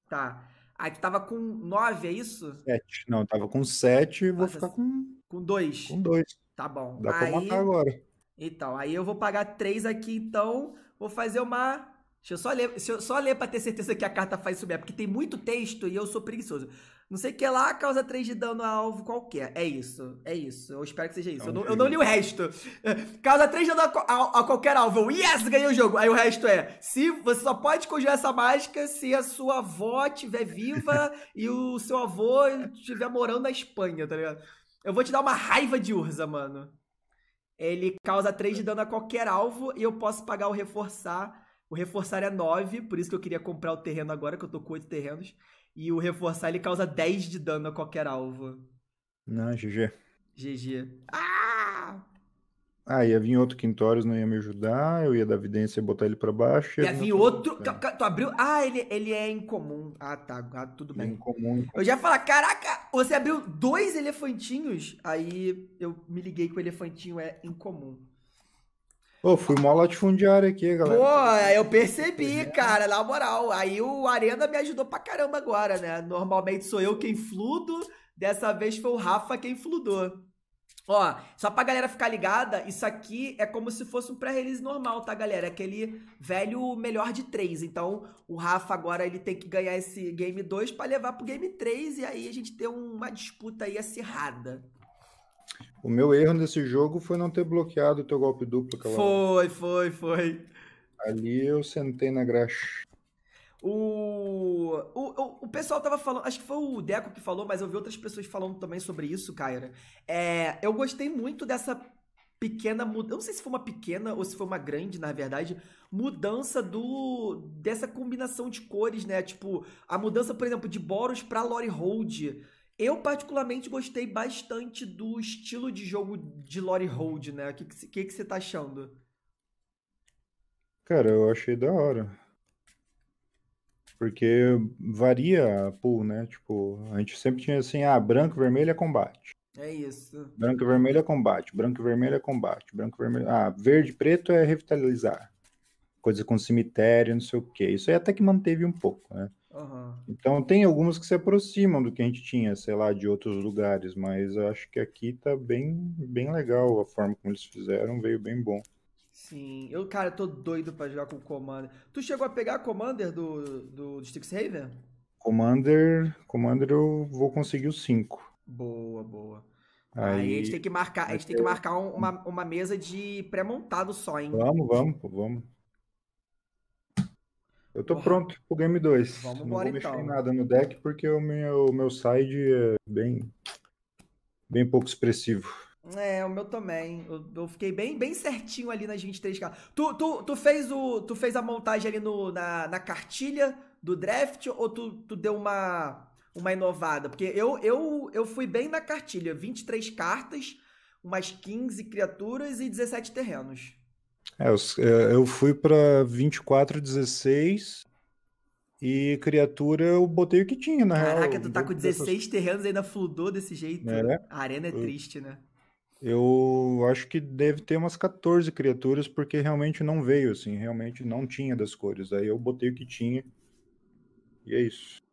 Tá. Aí tu tava com 9, é isso? 7. Não, tava com 7 e vou ficar com. Com 2. Com 2. Tá bom. Dá aí... pra matar agora. Então, aí eu vou pagar 3 aqui, então. Vou fazer uma. Deixa eu só ler, Deixa eu só ler pra ter certeza que a carta faz subir, é porque tem muito texto e eu sou preguiçoso não sei o que lá, causa 3 de dano a alvo qualquer. É isso, é isso. Eu espero que seja isso. É eu, não, eu, não, li o resto. Causa 3 de dano a, a, a qualquer alvo. yes, ganhei o jogo. Aí o resto é, se você só pode conjurar essa mágica se a sua avó estiver viva e o seu avô estiver morando na Espanha, tá ligado? Eu vou te dar uma raiva de Urza, mano. Ele causa 3 de dano a qualquer alvo e eu posso pagar o reforçar. O reforçar é 9, por isso que eu queria comprar o terreno agora, que eu tô com 8 terrenos. E o reforçar ele causa 10 de dano a qualquer alvo. Não, GG. GG. Ah! Ah, ia vir outro Quintórios, não ia me ajudar, eu ia dar vidência e botar ele pra baixo. Ia vir outro. Tu, tu, abriu. Ah, ele, ele é incomum. Ah, tá. Ah, tudo bem. É incomum, incomum. Eu já ia falar, caraca, você abriu dois elefantinhos. Aí eu me liguei que o elefantinho é incomum. Pô, fui mó latifundiário aqui, galera. Pô, eu percebi, cara, na moral. Aí o Arena me ajudou pra caramba agora, né? Normalmente sou eu quem fludo, dessa vez foi o Rafa quem fludou. Ó, só pra galera ficar ligada, isso aqui é como se fosse um pré-release normal, tá, galera? É aquele velho melhor de três. Então, o Rafa agora ele tem que ganhar esse Game 2 para levar pro Game 3 e aí a gente tem uma disputa aí acirrada. O meu erro nesse jogo foi não ter bloqueado o teu golpe duplo. Aquela... Foi, foi, foi. Ali eu sentei na graxa. O, o, o, pessoal tava falando, acho que foi o Deco que falou, mas eu vi outras pessoas falando também sobre isso, Kyra. É, eu gostei muito dessa pequena mudança, não sei se foi uma pequena ou se foi uma grande, na verdade, mudança do dessa combinação de cores, né? Tipo, a mudança, por exemplo, de Boros para Lori Hold eu particularmente gostei bastante do estilo de jogo de Lori Hold, né? O que, que, que você tá achando? Cara, eu achei da hora. Porque varia a pool, né? Tipo, a gente sempre tinha assim, ah, branco, vermelho é combate. É isso. Branco e vermelho é combate, branco e vermelho é combate, branco e vermelho. Ah, verde e preto é revitalizar. Coisa com cemitério, não sei o quê. Isso aí até que manteve um pouco, né? Uhum. Então tem algumas que se aproximam do que a gente tinha, sei lá, de outros lugares, mas acho que aqui tá bem, bem legal a forma como eles fizeram, veio bem bom. Sim, eu, cara, tô doido pra jogar com o Commander. Tu chegou a pegar Commander do, do, do Strixhaven? Commander, Commander eu vou conseguir o 5. Boa, boa. Aí, Aí, a gente tem que marcar, a gente tem que marcar uma, uma mesa de pré-montado só, hein? Vamos, vamos, vamos. Eu tô Porra. pronto pro Game 2. não embora, vou mexer então. em nada no deck porque o meu, meu side é bem, bem pouco expressivo. É, o meu também. Eu, eu fiquei bem, bem certinho ali nas 23 cartas. Tu, tu, tu, fez, o, tu fez a montagem ali no, na, na cartilha do draft ou tu, tu deu uma, uma inovada? Porque eu, eu, eu fui bem na cartilha. 23 cartas, umas 15 criaturas e 17 terrenos. É, eu, eh, eu fui para 24, 16 e criatura eu botei o que tinha, na né? Caraca, real. Caraca, tu tá com 16 dessas... terrenos e ainda fludou desse jeito. É, a arena é eu, triste, né? Eu acho que deve ter umas 14 criaturas, porque realmente não veio, assim, realmente não tinha das cores. Aí eu botei o que tinha. E é isso.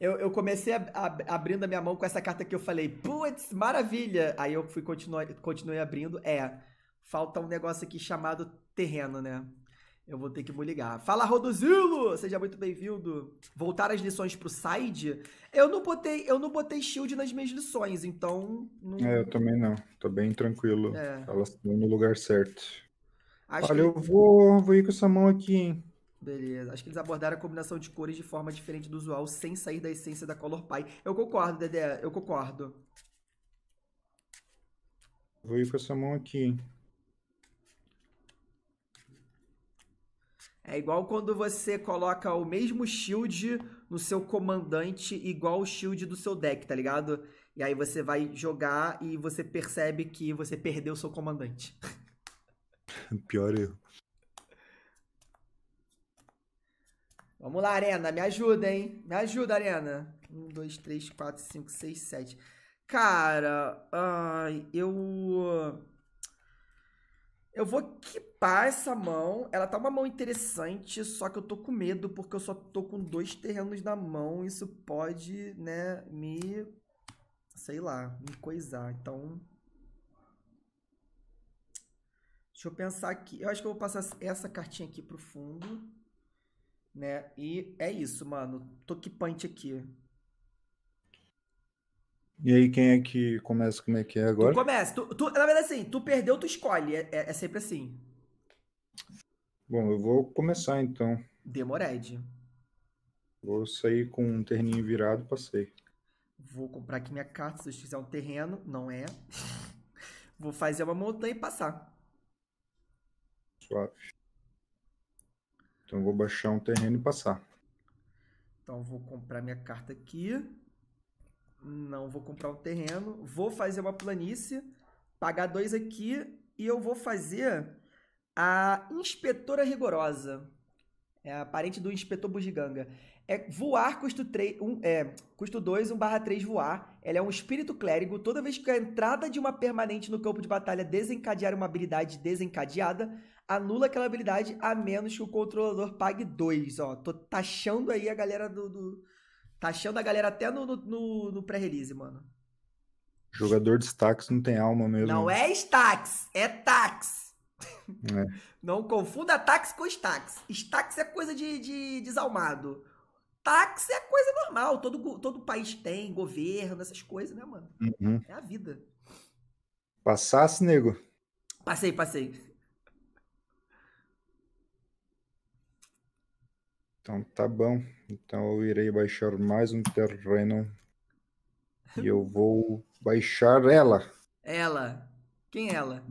Eu, eu comecei a, a, abrindo a minha mão com essa carta que eu falei, putz, maravilha! Aí eu fui continuar, continuei abrindo. É, falta um negócio aqui chamado terreno, né? Eu vou ter que me ligar. Fala, Rodozilo! Seja muito bem-vindo. Voltar as lições pro side? Eu não botei, eu não botei shield nas minhas lições, então. Não... É, eu também não. Tô bem tranquilo. É. Elas estão no lugar certo. Acho Olha, que... eu vou, vou ir com essa mão aqui, hein? Beleza. Acho que eles abordaram a combinação de cores de forma diferente do usual, sem sair da essência da Color Pie. Eu concordo, Dedé. Eu concordo. Vou ir com essa mão aqui, hein? É igual quando você coloca o mesmo shield no seu comandante, igual o shield do seu deck, tá ligado? E aí você vai jogar e você percebe que você perdeu o seu comandante. Pior erro. Vamos lá, Arena. Me ajuda, hein? Me ajuda, Arena. Um, dois, três, quatro, cinco, seis, sete. Cara, ai, eu. Eu vou equipar essa mão. Ela tá uma mão interessante, só que eu tô com medo porque eu só tô com dois terrenos na mão. Isso pode, né, me. Sei lá, me coisar. Então. Deixa eu pensar aqui. Eu acho que eu vou passar essa cartinha aqui pro fundo. Né? E é isso, mano. Tô que aqui. E aí, quem é que começa como é que é agora? Tu começa. Tu, tu, na verdade, assim, tu perdeu, tu escolhe. É, é, é sempre assim. Bom, eu vou começar então. Demored. Vou sair com um terninho virado, passei. Vou comprar aqui minha carta, se eu quiser um terreno, não é. Vou fazer uma montanha e passar. Suave. Então vou baixar um terreno e passar. Então vou comprar minha carta aqui não vou comprar um terreno, vou fazer uma planície, pagar dois aqui e eu vou fazer a inspetora rigorosa. É a parente do inspetor bugiganga. É voar custo 3, um, é, custo 2, 1 barra 3 voar. Ela é um espírito clérigo. Toda vez que a entrada de uma permanente no campo de batalha desencadear uma habilidade desencadeada, anula aquela habilidade a menos que o controlador pague 2. Ó, tô taxando aí a galera do, do Tá achando a galera até no, no, no pré-release, mano. Jogador de Stax não tem alma mesmo. Não é Stax, é Tax. É. Não confunda Tax com Stax. Stax é coisa de, de desalmado. Tax é coisa normal. Todo, todo país tem, governo, essas coisas, né, mano? Uhum. É a vida. Passasse, nego? Passei, passei. Então tá bom. Então eu irei baixar mais um terreno. E eu vou baixar ela. Ela. Quem é ela?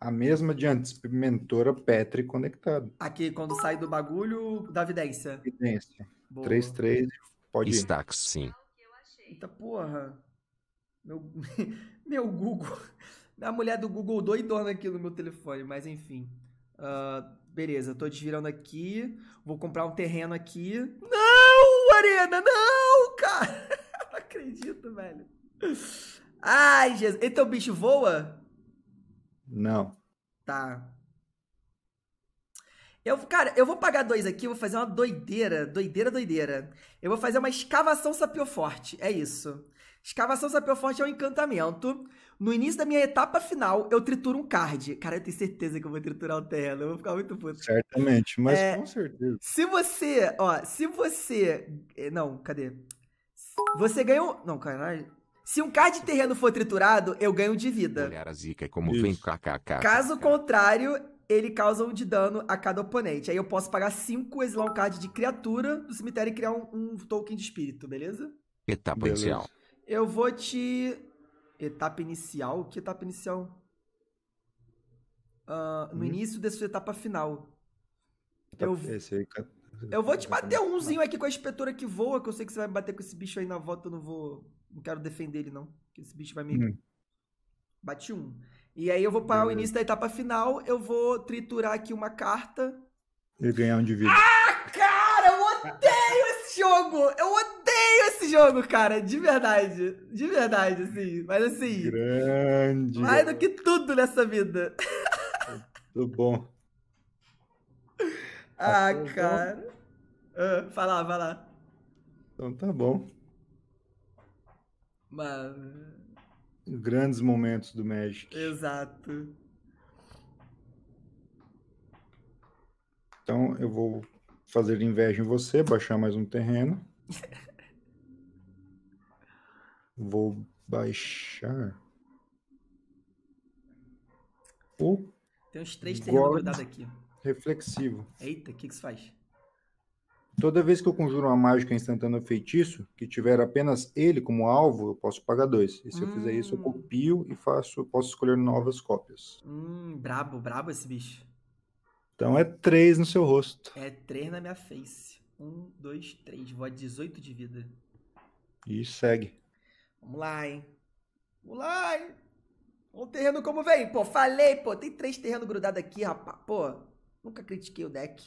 A mesma de antes, mentora Petri conectado. Aqui, quando sai do bagulho, da vidência. Evidência. 3-3, pode ir. Stacks, sim. Eita porra. Meu, meu Google. A mulher do Google doidona aqui no meu telefone, mas enfim. Uh, beleza, tô desvirando aqui, vou comprar um terreno aqui. Não, Arena, não, cara! não acredito, velho. Ai, Jesus. Então o bicho voa? Não. Tá. Eu, cara, eu vou pagar dois aqui, vou fazer uma doideira, doideira, doideira. Eu vou fazer uma escavação sapioforte, é isso. Escavação sapioforte é um encantamento. No início da minha etapa final, eu trituro um card. Cara, eu tenho certeza que eu vou triturar o terreno. Eu vou ficar muito puto. Certamente, mas é, com certeza. Se você, ó, se você. Eh, não, cadê? Você ganhou. Não, caralho. Se um card de terreno for triturado, eu ganho de vida. Olhar a zica é como Isso. vem kkk. Caso contrário, ele causa um de dano a cada oponente. Aí eu posso pagar 5, exilar um card de criatura do cemitério e criar um, um token de espírito, beleza? Etapa beleza. inicial. Eu vou te etapa inicial. Que etapa inicial? Uh, no hum. início da sua etapa final. eu, aí, eu vou te bater é umzinho aqui com a espetora que voa, que eu sei que você vai me bater com esse bicho aí na volta, eu não vou. Não quero defender ele, não. Que esse bicho vai me. Hum. Bate um. E aí eu vou para o início da etapa final, eu vou triturar aqui uma carta. E ganhar um de vida. Ah, cara, eu odeio! jogo! Eu odeio esse jogo, cara! De verdade. De verdade, assim. Mas assim. Grande. Mais do que tudo nessa vida. Tudo bom. ah, cara. Ah, vai lá, vai lá. Então tá bom. Mas... Grandes momentos do Magic. Exato. Então eu vou fazer inveja em você, baixar mais um terreno. Vou baixar. O Tem uns três terrenos rodados aqui. Reflexivo. Eita, o que, que faz? Toda vez que eu conjuro uma mágica instantânea ou feitiço, que tiver apenas ele como alvo, eu posso pagar dois. E se hum. eu fizer isso, eu hum. copio e faço, posso escolher novas cópias. Hum, brabo, brabo esse bicho. Então é três no seu rosto. É três na minha face. Um, dois, três. Vou a 18 de vida. E segue. Vamos lá, hein? Vamos lá, hein? O terreno como vem. Pô, falei, pô. Tem três terrenos grudados aqui, rapaz. Pô, nunca critiquei o deck.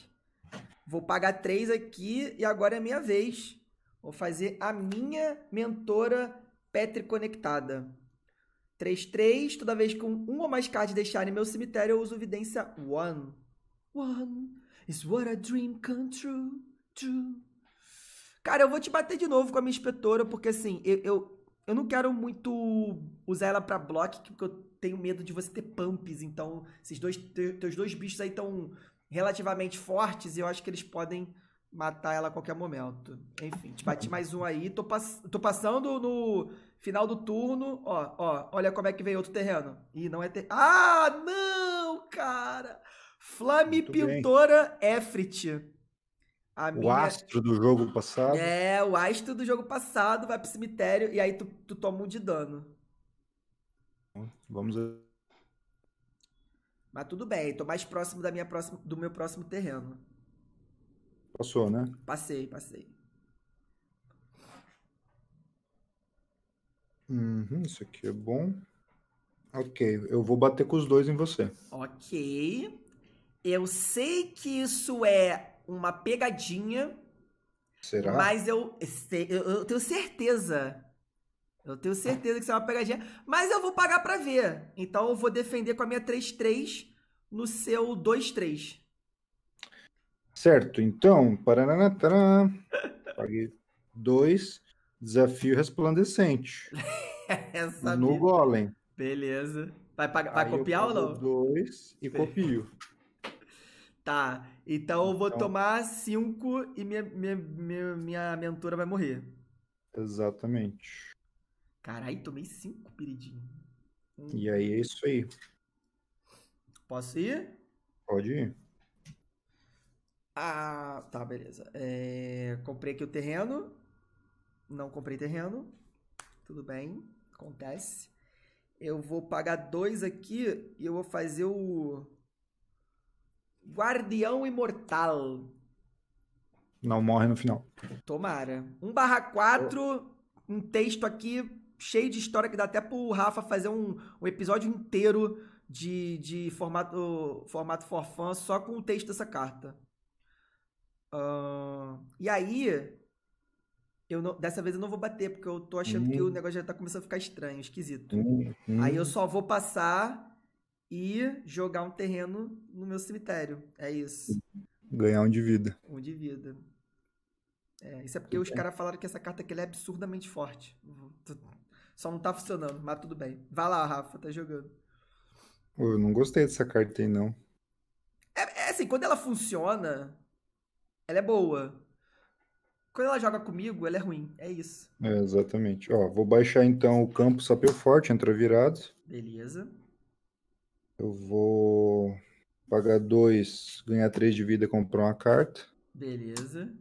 Vou pagar três aqui e agora é a minha vez. Vou fazer a minha mentora Petri conectada. 3-3, toda vez que um ou mais cards deixarem meu cemitério, eu uso Vidência 1. One is what a dream come true, true. Cara, eu vou te bater de novo com a minha inspetora, porque assim, eu, eu, eu não quero muito usar ela pra block, porque eu tenho medo de você ter pumps. Então, esses dois, teus dois bichos aí estão relativamente fortes e eu acho que eles podem matar ela a qualquer momento. Enfim, te bati mais um aí. Tô, pass tô passando no final do turno. Ó, ó, olha como é que veio outro terreno. Ih, não é ter... Ah, não, cara! Flame Muito Pintora Efrit. A o astro do jogo passado. É, o astro do jogo passado vai pro cemitério e aí tu, tu toma um de dano. Vamos ver. Mas tudo bem, tô mais próximo da minha próxima, do meu próximo terreno. Passou, né? Passei, passei. Uhum, isso aqui é bom. Ok, eu vou bater com os dois em você. Ok. Eu sei que isso é uma pegadinha. Será? Mas eu, eu tenho certeza. Eu tenho certeza que isso é uma pegadinha. Mas eu vou pagar para ver. Então eu vou defender com a minha 3-3 no seu 2-3. Certo, então. Parananatará. Paguei 2. Desafio resplandecente. no Golem. Beleza. Vai, vai copiar ou não? Dois e Sim. copio. Tá, então eu vou então tomar 5 e minha, minha, minha, minha mentora vai morrer. Exatamente. Carai, tomei 5, piridinho. Hum. E aí é isso aí. Posso ir? Pode ir. Ah, tá, beleza. É, comprei aqui o terreno. Não comprei terreno. Tudo bem, acontece. Eu vou pagar dois aqui e eu vou fazer o Guardião Imortal. Não morre no final. Tomara. 1 barra 4, oh. um texto aqui cheio de história que dá até pro Rafa fazer um, um episódio inteiro de, de formato, formato for fun, só com o texto dessa carta. Uh, e aí, eu não, dessa vez eu não vou bater, porque eu tô achando que hum. o negócio já tá começando a ficar estranho, esquisito. Hum, hum. Aí eu só vou passar e jogar um terreno no meu cemitério. É isso. Ganhar um de vida. Um de vida. É, isso é porque os então. caras falaram que essa carta aqui é absurdamente forte. Só não tá funcionando, mas tudo bem. Vai lá, Rafa, tá jogando. eu não gostei dessa carta aí, não. É, é, assim, quando ela funciona, ela é boa. Quando ela joga comigo, ela é ruim. É isso. É, exatamente. Ó, vou baixar então o campo Sapeu Forte, entra virado. Beleza. Eu vou pagar dois, ganhar três de vida e comprar uma carta. Beleza.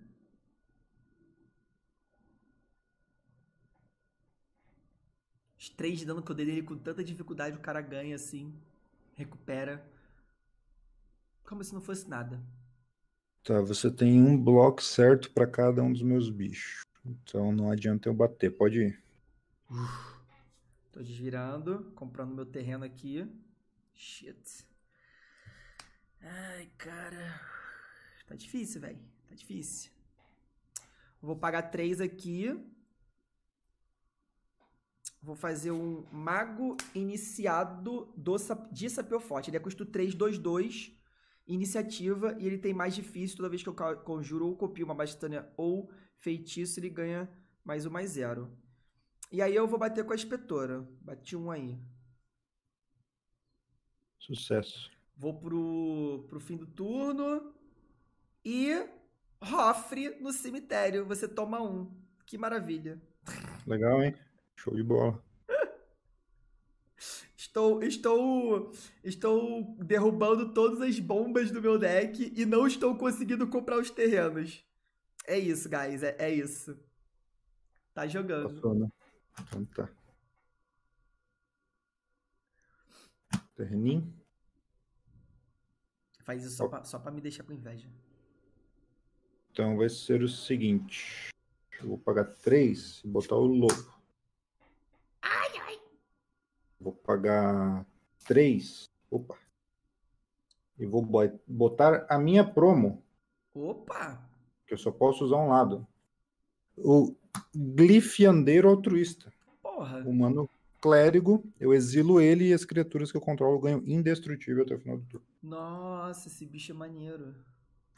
Os três de dano que eu dei nele com tanta dificuldade, o cara ganha assim. Recupera. Como se não fosse nada. Tá, você tem um bloco certo para cada um dos meus bichos. Então não adianta eu bater, pode ir. Uf, tô desvirando, comprando meu terreno aqui. Shit. Ai, cara. Tá difícil, velho. Tá difícil. Vou pagar três aqui. Vou fazer um Mago Iniciado do, de sapio Forte. Ele é custo 3, 2, 2, iniciativa, e ele tem mais difícil toda vez que eu conjuro ou copio uma bastânia ou feitiço, ele ganha mais um mais zero. E aí eu vou bater com a espetora. Bati um aí. Sucesso. Vou pro, pro fim do turno. E Rofre no cemitério. Você toma um. Que maravilha. Legal, hein? Show de bola. Estou, estou, estou derrubando todas as bombas do meu deck e não estou conseguindo comprar os terrenos. É isso, guys. É, é isso. Tá jogando. Passou, né? Então tá. Ternin. Faz isso só, pra, só pra me deixar com inveja. Então vai ser o seguinte. Eu vou pagar 3 e botar o lobo. Ai, ai. Vou pagar 3. Opa. E vou botar a minha promo. Opa! Que eu só posso usar um lado. O glifiandeiro altruísta. Porra. Humano, clérigo, eu exilo ele e as criaturas que eu controlo ganham indestrutível até o final do turno. Nossa, esse bicho é maneiro.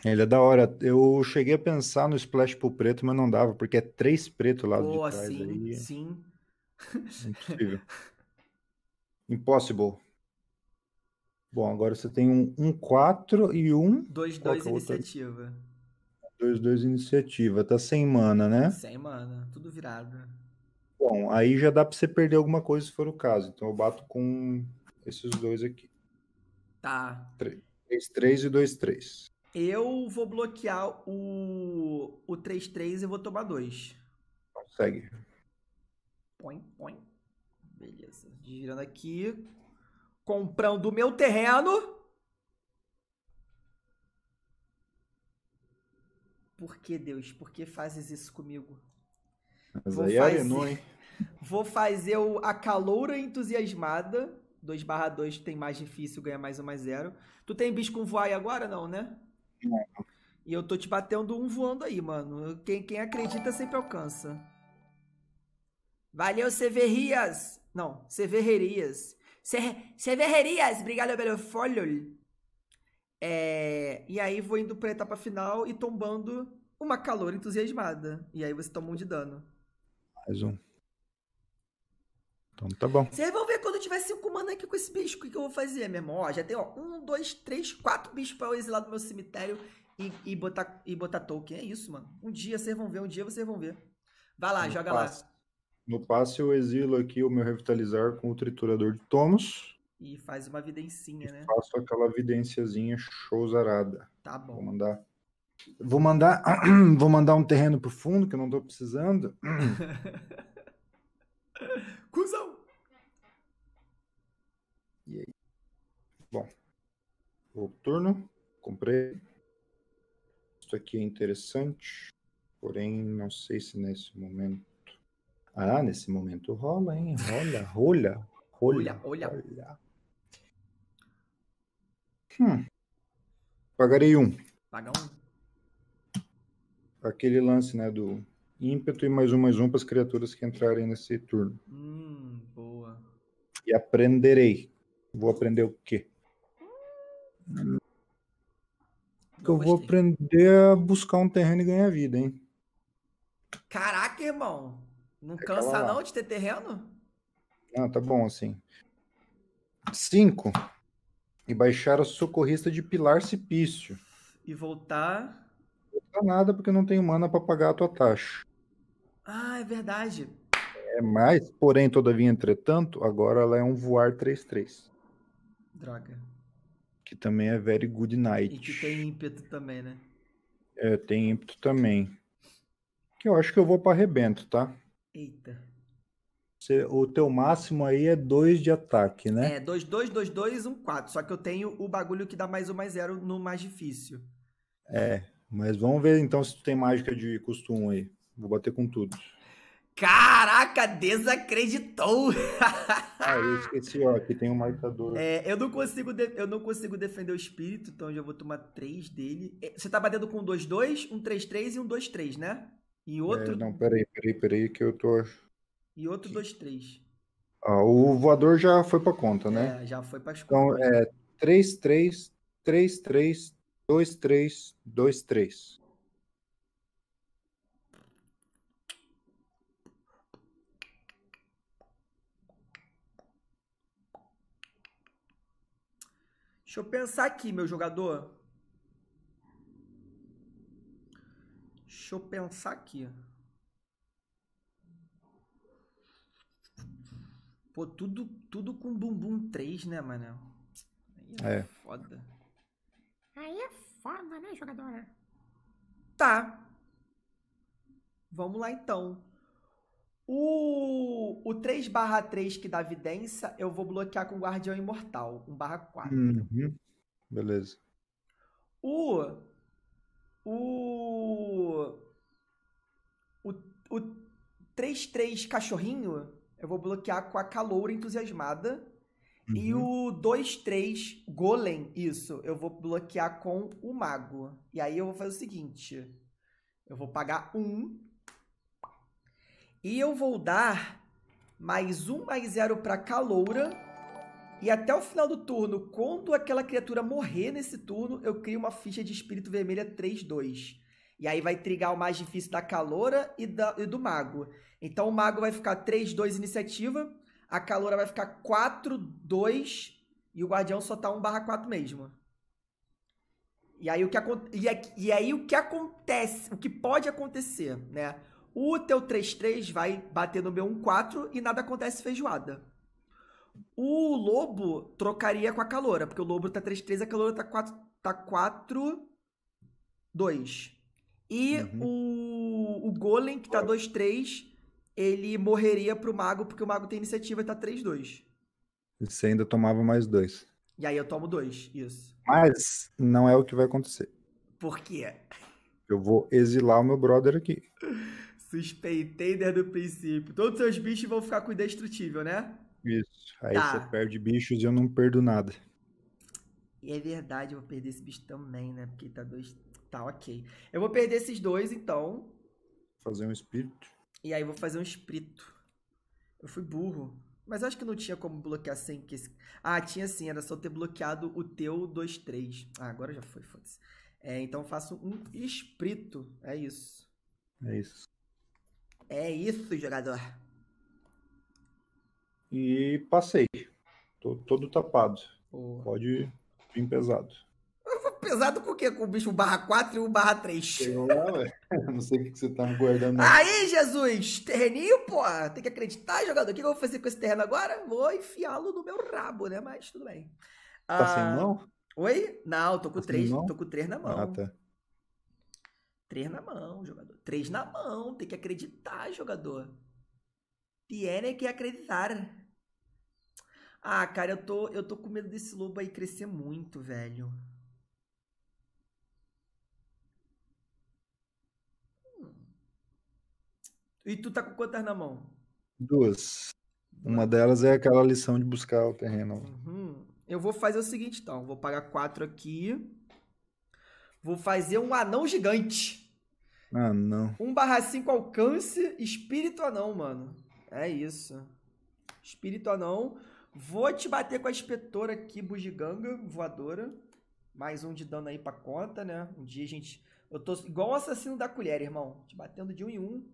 Ele é da hora. Eu cheguei a pensar no splash pro preto, mas não dava, porque é três preto lá do oh, de trás. Sim, aí... sim. É impossível. Impossible. Bom, agora você tem um 1, um 4 e um. 2, 2 iniciativa. 2, 2 iniciativa. Tá sem mana, né? Sem mana. Tudo virado. Então, aí já dá para você perder alguma coisa se for o caso. Então eu bato com esses dois aqui. Tá. 3, 3 e 2, 3. Eu vou bloquear o, o 3, 3 e vou tomar 2. Consegue. Então, põe, põe. Beleza. Girando aqui. Comprando o meu terreno. Por que, Deus? Por que fazes isso comigo? Mas Vou aí é fazer... arenou, hein? Vou fazer o, a caloura entusiasmada. 2 barra 2 tem mais difícil, ganha mais uma mais zero. Tu tem bicho com voar aí agora, não, né? Não. E eu tô te batendo um voando aí, mano. Quem, quem acredita sempre alcança. Valeu, Severias! Não, Severerias. Se, obrigado pelo follow. É, e aí vou indo pra etapa final e tombando uma calor entusiasmada. E aí você toma um de dano. Mais um. Então tá bom. Vocês vão ver quando eu tiver cinco mana aqui com esse bicho, o que, que eu vou fazer, meu irmão? Ó, já tem, ó, um, dois, três, quatro bichos pra eu exilar do meu cemitério e, e, botar, e botar token. É isso, mano. Um dia vocês vão ver, um dia vocês vão ver. Vai lá, no joga passe, lá. No passe eu exilo aqui o meu revitalizar com o triturador de tomos. E faz uma videncinha, né? Faço aquela videnciazinha showzarada. Tá bom. Vou mandar. Vou mandar, vou mandar um terreno pro fundo que eu não tô precisando. Cusão! E aí? Bom, outro turno, comprei. Isso aqui é interessante, porém não sei se nesse momento. Ah, nesse momento rola, hein? Rola, rola, rola. Olha, olha. olha. Hum. Pagarei um. Paga um. Aquele lance, né, do ímpeto e mais um, mais um para as criaturas que entrarem nesse turno. Hum, boa. E aprenderei. Vou aprender o quê? Hum. Eu vou aprender a buscar um terreno e ganhar vida, hein? Caraca, irmão! Não cansa não de ter terreno? Ah, tá bom assim. Cinco. E baixar a socorrista de Pilar Cipício. E voltar. Não nada porque não tenho mana para pagar a tua taxa. Ah, é verdade. É mais, porém, todavia, entretanto, agora ela é um voar 3-3. Droga. Que também é very good night. E que tem ímpeto também, né? É, tem ímpeto também. Que eu acho que eu vou pra arrebento, tá? Eita. Você, o teu máximo aí é 2 de ataque, né? É, 2, 2, 2, 2, 1, 4. Só que eu tenho o bagulho que dá mais um mais zero no mais difícil. É, mas vamos ver então se tu tem mágica de custo 1 aí. Vou bater com tudo. Caraca, desacreditou! ah, eu esqueci, ó, aqui tem um marcador. É, eu não consigo, eu não consigo defender o espírito, então eu já vou tomar três dele. É, você tá batendo com um 2-2, um 3-3 e um 2-3, né? E é, outro. É, não, peraí, peraí, peraí, que eu tô. E outro 2-3. Ah, o voador já foi pra conta, né? É, já foi pra escola. Então é 3-3, 3-3, 2-3, 2-3. Deixa eu pensar aqui, meu jogador. Deixa eu pensar aqui. Pô, tudo, tudo com bumbum 3, né, mano? Aí é, é. foda. Aí é foda, né, jogadora? Tá. Vamos lá então. O, o 3 barra 3 que dá vidência, eu vou bloquear com o Guardião Imortal, 1 barra 4. Uhum. Beleza. O. O. O, o 3-3 cachorrinho, eu vou bloquear com a caloura entusiasmada. Uhum. E o 2-3 golem, isso, eu vou bloquear com o mago. E aí eu vou fazer o seguinte: eu vou pagar 1 e eu vou dar mais um mais zero para Caloura. E até o final do turno, quando aquela criatura morrer nesse turno, eu crio uma ficha de Espírito Vermelha 3-2. E aí vai trigar o mais difícil da Caloura e, da, e do Mago. Então o Mago vai ficar 3-2 iniciativa, a Caloura vai ficar 4-2 e o Guardião só tá 1 4 mesmo. E aí, o que, e, é, e aí o que acontece, o que pode acontecer, né? O teu 3-3 vai bater no meu 1-4 e nada acontece feijoada. O lobo trocaria com a caloura, porque o lobo tá 3-3, a caloura tá 4-2. Tá E uhum. o, o golem, que tá 2-3, ele morreria pro mago, porque o mago tem iniciativa e tá 3-2. E você ainda tomava mais dois. E aí eu tomo dois, isso. Mas não é o que vai acontecer. Por quê? Eu vou exilar o meu brother aqui. Suspeitei desde o princípio. Todos os seus bichos vão ficar com indestrutível, né? Isso. Aí tá. você perde bichos e eu não perdo nada. E é verdade, eu vou perder esse bicho também, né? Porque tá dois. Tá, ok. Eu vou perder esses dois, então. Fazer um espírito. E aí vou fazer um espírito. Eu fui burro. Mas acho que não tinha como bloquear sem que esse... Ah, tinha sim, era só ter bloqueado o teu 2-3. Ah, agora já foi, foda-se. É, então faço um espírito. É isso. É isso. É isso, jogador. E passei. Tô todo tapado. Pode vir pesado. Pesado com o quê? Com o bicho barra 4 e o barra 3. não, é. não sei o que você tá me guardando. Aí, Jesus! Terreninho, pô! Tem que acreditar, jogador. O que eu vou fazer com esse terreno agora? Vou enfiá-lo no meu rabo, né? Mas tudo bem. Tá ah... sem mão? Oi? Não, tô com tá três. Tô com três na ah, mão. Ah, tá. Três na mão, jogador. Três na mão, tem que acreditar, jogador. Tiene é, né, que acreditar. Ah, cara, eu tô, eu tô com medo desse lobo aí crescer muito, velho. Hum. E tu tá com quantas na mão? Duas. Uma delas é aquela lição de buscar o terreno. Uhum. Eu vou fazer o seguinte, então. Vou pagar quatro aqui. Vou fazer um anão gigante. Ah, 1 barra 5 alcance, espírito anão, mano. É isso. Espírito anão. Vou te bater com a inspetora aqui, bugiganga, voadora. Mais um de dano aí pra conta, né? Um dia, a gente. Eu tô igual o assassino da colher, irmão. Te batendo de um em um.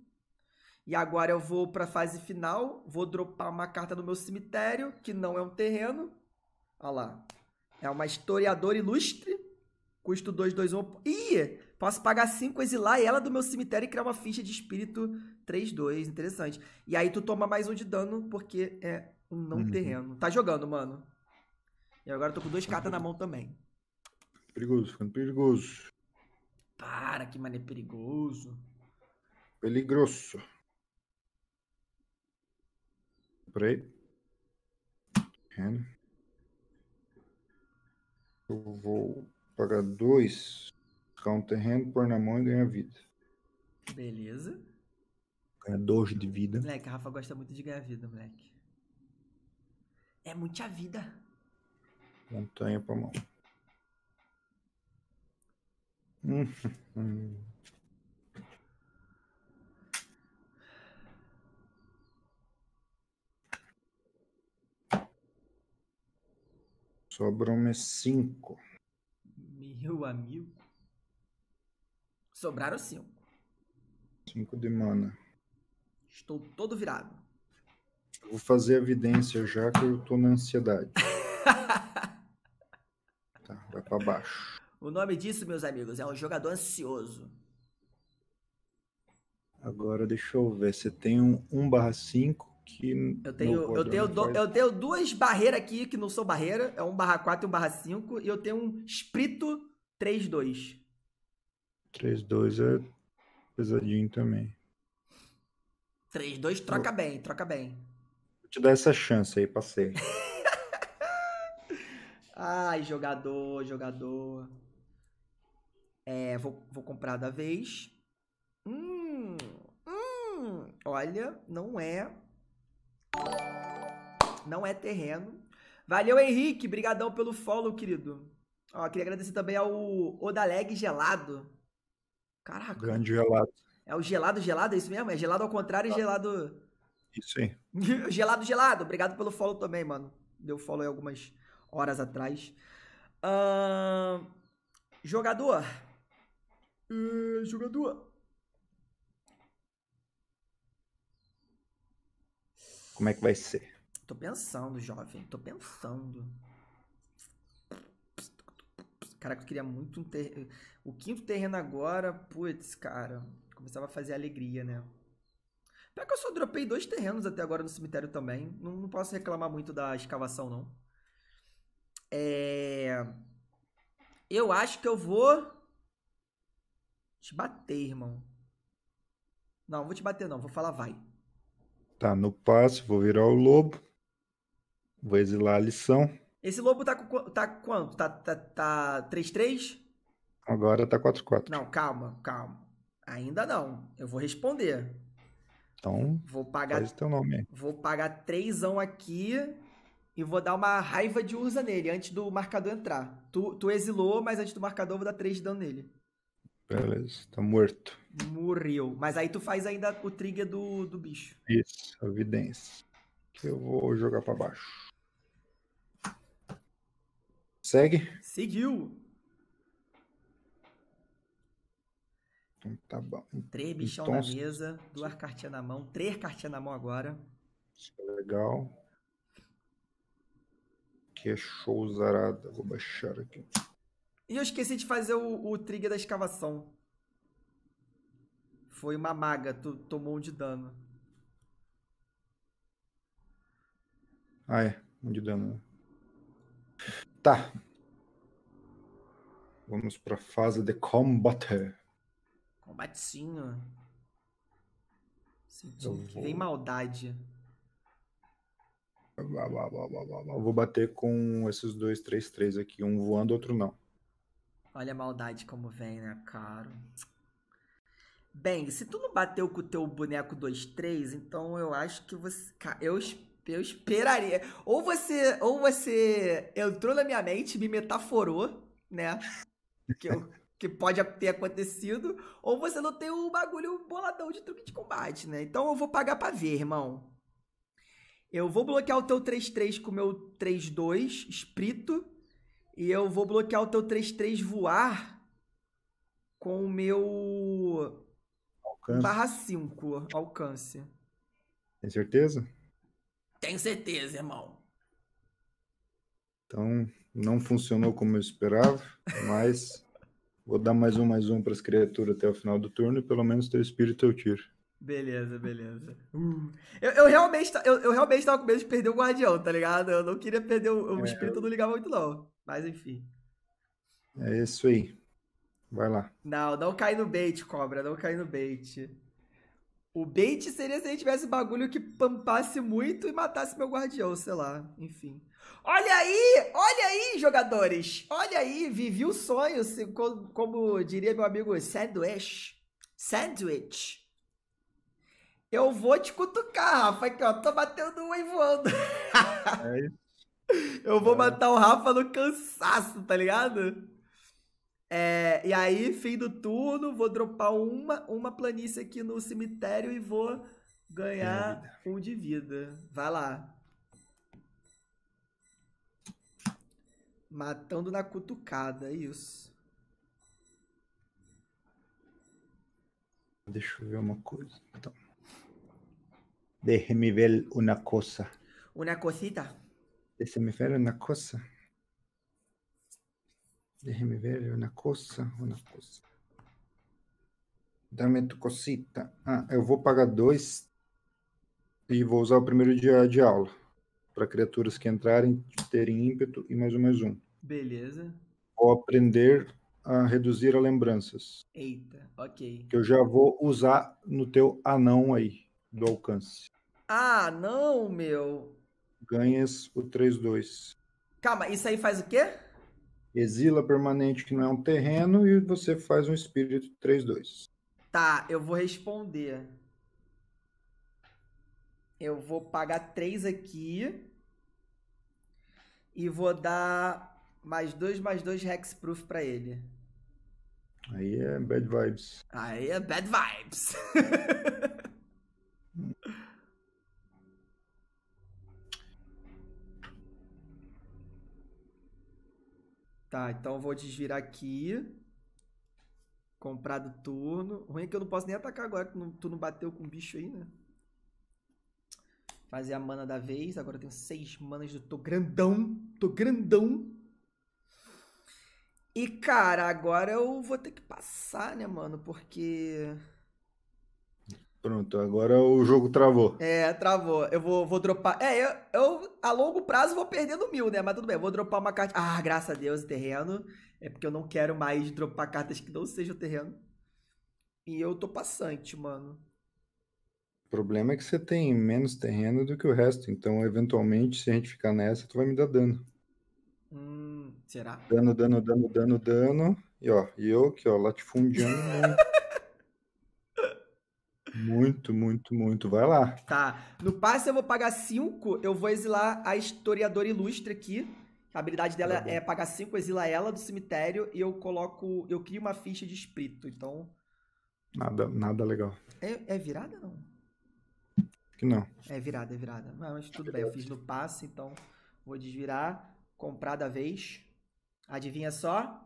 E agora eu vou pra fase final. Vou dropar uma carta do meu cemitério, que não é um terreno. Olha lá. É uma historiadora ilustre. Custo 2, 2, 1. Ih! Posso pagar 5, exilar ela do meu cemitério e criar uma ficha de espírito 3, 2. Interessante. E aí tu toma mais um de dano, porque é um não uhum. terreno. Tá jogando, mano. E agora eu tô com dois tá cartas na mão também. Perigoso, ficando perigoso. Para, que mané perigoso. Peligroso. Peraí. Eu vou Paga dois Ficar um terreno, pôr na mão e ganhar vida. Beleza. Ganha dois de vida. Moleque, a Rafa gosta muito de ganhar vida, moleque. É muita vida. Montanha pra mão. Sobram-me cinco. Meu amigo. Sobraram cinco. Cinco de mana. Estou todo virado. vou fazer a evidência já que eu tô na ansiedade. tá, vai pra baixo. O nome disso, meus amigos, é um jogador ansioso. Agora deixa eu ver. Você tem um 1 barra cinco que eu tenho, eu tenho, do, eu tenho duas barreiras aqui que não são barreira, é um barra 4 e um barra 5, e eu tenho um Sprito 3-2. 3-2 é pesadinho também. 3-2 troca eu... bem, troca bem. Vou te dar essa chance aí, passei. Ai, jogador, jogador. É, vou, vou comprar da vez. Hum, hum, olha, não é não é terreno. Valeu, Henrique. Brigadão pelo follow, querido. Ó, queria agradecer também ao Odaleg Gelado. Caraca. Grande gelado. É o gelado gelado, é isso mesmo? É gelado ao contrário e gelado... Isso aí. gelado gelado. Obrigado pelo follow também, mano. Deu follow aí algumas horas atrás. Uh... Jogador. Uh, jogador. Como é que vai ser? Tô pensando, jovem. Tô pensando. Caraca, eu queria muito um terreno. O quinto terreno agora, putz, cara. Começava a fazer alegria, né? Pior que eu só dropei dois terrenos até agora no cemitério também. Não, não posso reclamar muito da escavação, não. É... Eu acho que eu vou... Te bater, irmão. Não, vou te bater não. Vou falar vai. Tá, no passe, vou virar o lobo. Vou exilar a lição. Esse lobo tá, com, tá quanto? Tá 3-3? Tá, tá 3, 3? Agora tá 4-4. Não, calma, calma. Ainda não. Eu vou responder. Então, vou pagar, faz teu nome aí. Vou pagar 3 aqui e vou dar uma raiva de urza nele antes do marcador entrar. Tu, tu exilou, mas antes do marcador eu vou dar 3 de dano nele. Beleza, tá morto. Morreu. Mas aí tu faz ainda o trigger do, do bicho. Isso, a evidência. Que eu vou jogar pra baixo. Segue? Seguiu. Então tá bom. Três então, bichão então, na mesa, duas cartinhas na mão, três cartinhas na mão agora. Isso é legal. Que é show zarada. Vou baixar aqui. E eu esqueci de fazer o, o trigger da escavação. Foi uma maga, tu tomou um de dano. Ah, é. Um de dano. Né? Tá. Vamos pra fase de combate. Combatinho. Senti eu que vou... vem maldade. Eu vou bater com esses dois, três, três aqui. Um voando, outro não. Olha a maldade como vem, né, caro? Bem, se tu não bateu com o teu boneco 2-3, então eu acho que você. Eu, eu esperaria. Ou você, ou você entrou na minha mente, me metaforou, né? Que, eu, que pode ter acontecido. Ou você não tem o bagulho boladão de truque de combate, né? Então eu vou pagar pra ver, irmão. Eu vou bloquear o teu 3-3 com o meu 3-2, espírito. E eu vou bloquear o teu 3-3 voar com o meu. Alcance. Barra 5, alcance. Tem certeza? Tenho certeza, irmão. Então, não funcionou como eu esperava, mas vou dar mais um, mais um para as criaturas até o final do turno e pelo menos teu espírito eu tiro. Beleza, beleza. Uh. Eu, eu, realmente, eu, eu realmente tava com medo de perder o guardião, tá ligado? Eu não queria perder o, o é, espírito, eu não ligava muito, não. Mas enfim. É isso aí. Vai lá. Não, não cai no bait, cobra. Não cai no bait. O bait seria se a gente tivesse bagulho que pampasse muito e matasse meu guardião, sei lá. Enfim. Olha aí! Olha aí, jogadores! Olha aí, vivi o sonho, se, como, como diria meu amigo Sandwich. Sandwich. Eu vou te cutucar, Rafa, aqui, ó. Tô batendo um e voando. É isso eu vou é. matar o Rafa no cansaço, tá ligado? É, e aí, fim do turno, vou dropar uma, uma planície aqui no cemitério e vou ganhar é um de vida. Vai lá. Matando na cutucada, isso. Deixa eu ver uma coisa. Então. Deixe-me ver uma coisa. Uma cosita? Deixe-me ver coisa. cosa. me ver una cosa, uma coisa. Dá-me tu cosita. Ah, eu vou pagar dois e vou usar o primeiro dia de aula para criaturas que entrarem terem ímpeto e mais um mais um. Beleza. Vou aprender a reduzir a lembranças. Eita, ok. Que eu já vou usar no teu anão aí do alcance. Ah, não, meu ganhas o 3-2. Calma, isso aí faz o quê? Exila permanente que não é um terreno e você faz um espírito 3-2. Tá, eu vou responder. Eu vou pagar 3 aqui. E vou dar mais 2, mais 2 Hexproof pra ele. Aí é bad vibes. Aí é bad vibes. Tá, então vou desvirar aqui. Comprar do turno. O ruim é que eu não posso nem atacar agora, que tu não bateu com o bicho aí, né? Fazer a mana da vez. Agora eu tenho seis manas do. Tô grandão. Tô grandão. E, cara, agora eu vou ter que passar, né, mano? Porque. Pronto, agora o jogo travou. É, travou. Eu vou, vou dropar. É, eu, eu a longo prazo vou perdendo mil, né? Mas tudo bem, eu vou dropar uma carta. Ah, graças a Deus, terreno. É porque eu não quero mais dropar cartas que não sejam terreno. E eu tô passante, mano. O problema é que você tem menos terreno do que o resto. Então, eventualmente, se a gente ficar nessa, tu vai me dar dano. Hum, será? Dano, dano, dano, dano, dano. E ó, e eu aqui, ó, latifundiando. Muito, muito, muito. Vai lá. Tá. No passe eu vou pagar 5. Eu vou exilar a historiadora ilustre aqui. A habilidade dela tá é pagar 5, exila ela do cemitério e eu coloco. Eu crio uma ficha de espírito. Então. Nada, nada legal. É, é virada não? Que não. É virada, é virada. Mas tudo é bem, eu fiz no passe, então vou desvirar. Comprar da vez. Adivinha só?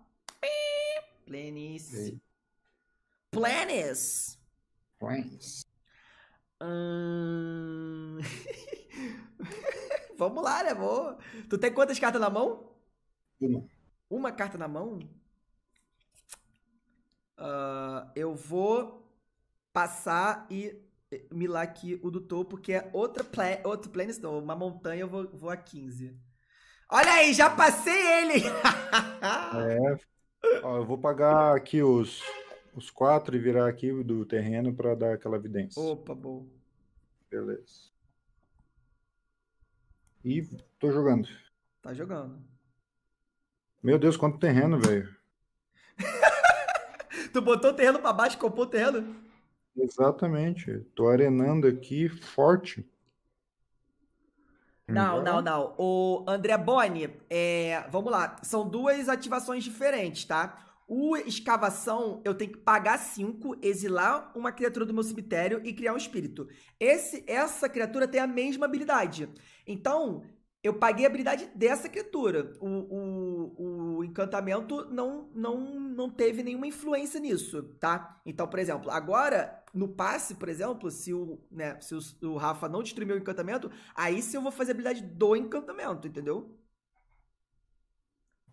Plenis. Plenis. Coins. Hum... Vamos lá, né, amor? Tu tem quantas cartas na mão? Uma. Uma carta na mão? Uh, eu vou passar e milar aqui o do topo, que é outra pla outro planet, não, uma montanha, eu vou, vou a 15. Olha aí, já passei ele! é. Ó, eu vou pagar aqui os os quatro e virar aqui do terreno para dar aquela evidência. Opa, bom. Beleza. E tô jogando. Tá jogando. Meu Deus, quanto terreno, velho. tu botou o terreno pra baixo e comprou o terreno? Exatamente. Tô arenando aqui forte. Não, não, não. O André Boni, é, vamos lá. São duas ativações diferentes, tá? O escavação, eu tenho que pagar cinco, exilar uma criatura do meu cemitério e criar um espírito. Esse, essa criatura tem a mesma habilidade. Então, eu paguei a habilidade dessa criatura. O, o, o encantamento não, não, não teve nenhuma influência nisso, tá? Então, por exemplo, agora, no passe, por exemplo, se o, né, se o, o Rafa não destruir meu encantamento, aí sim eu vou fazer a habilidade do encantamento, entendeu?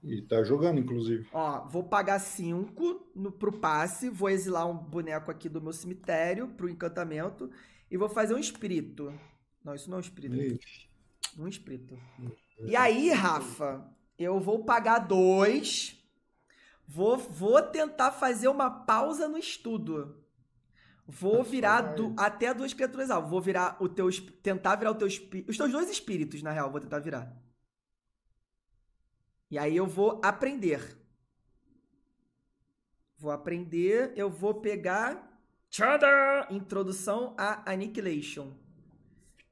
E tá jogando, inclusive. Ó, vou pagar 5 pro passe, vou exilar um boneco aqui do meu cemitério pro encantamento e vou fazer um espírito. Não, isso não é um espírito. Ixi. Um espírito. Hum, e aí, Rafa, eu vou pagar dois. Vou, vou tentar fazer uma pausa no estudo. Vou virar do, até duas criaturas alvo. Vou virar o teu. Tentar virar o teu espírito. Os teus dois espíritos, na real, vou tentar virar. E aí eu vou aprender. Vou aprender, eu vou pegar Tchada! Introdução a Annihilation,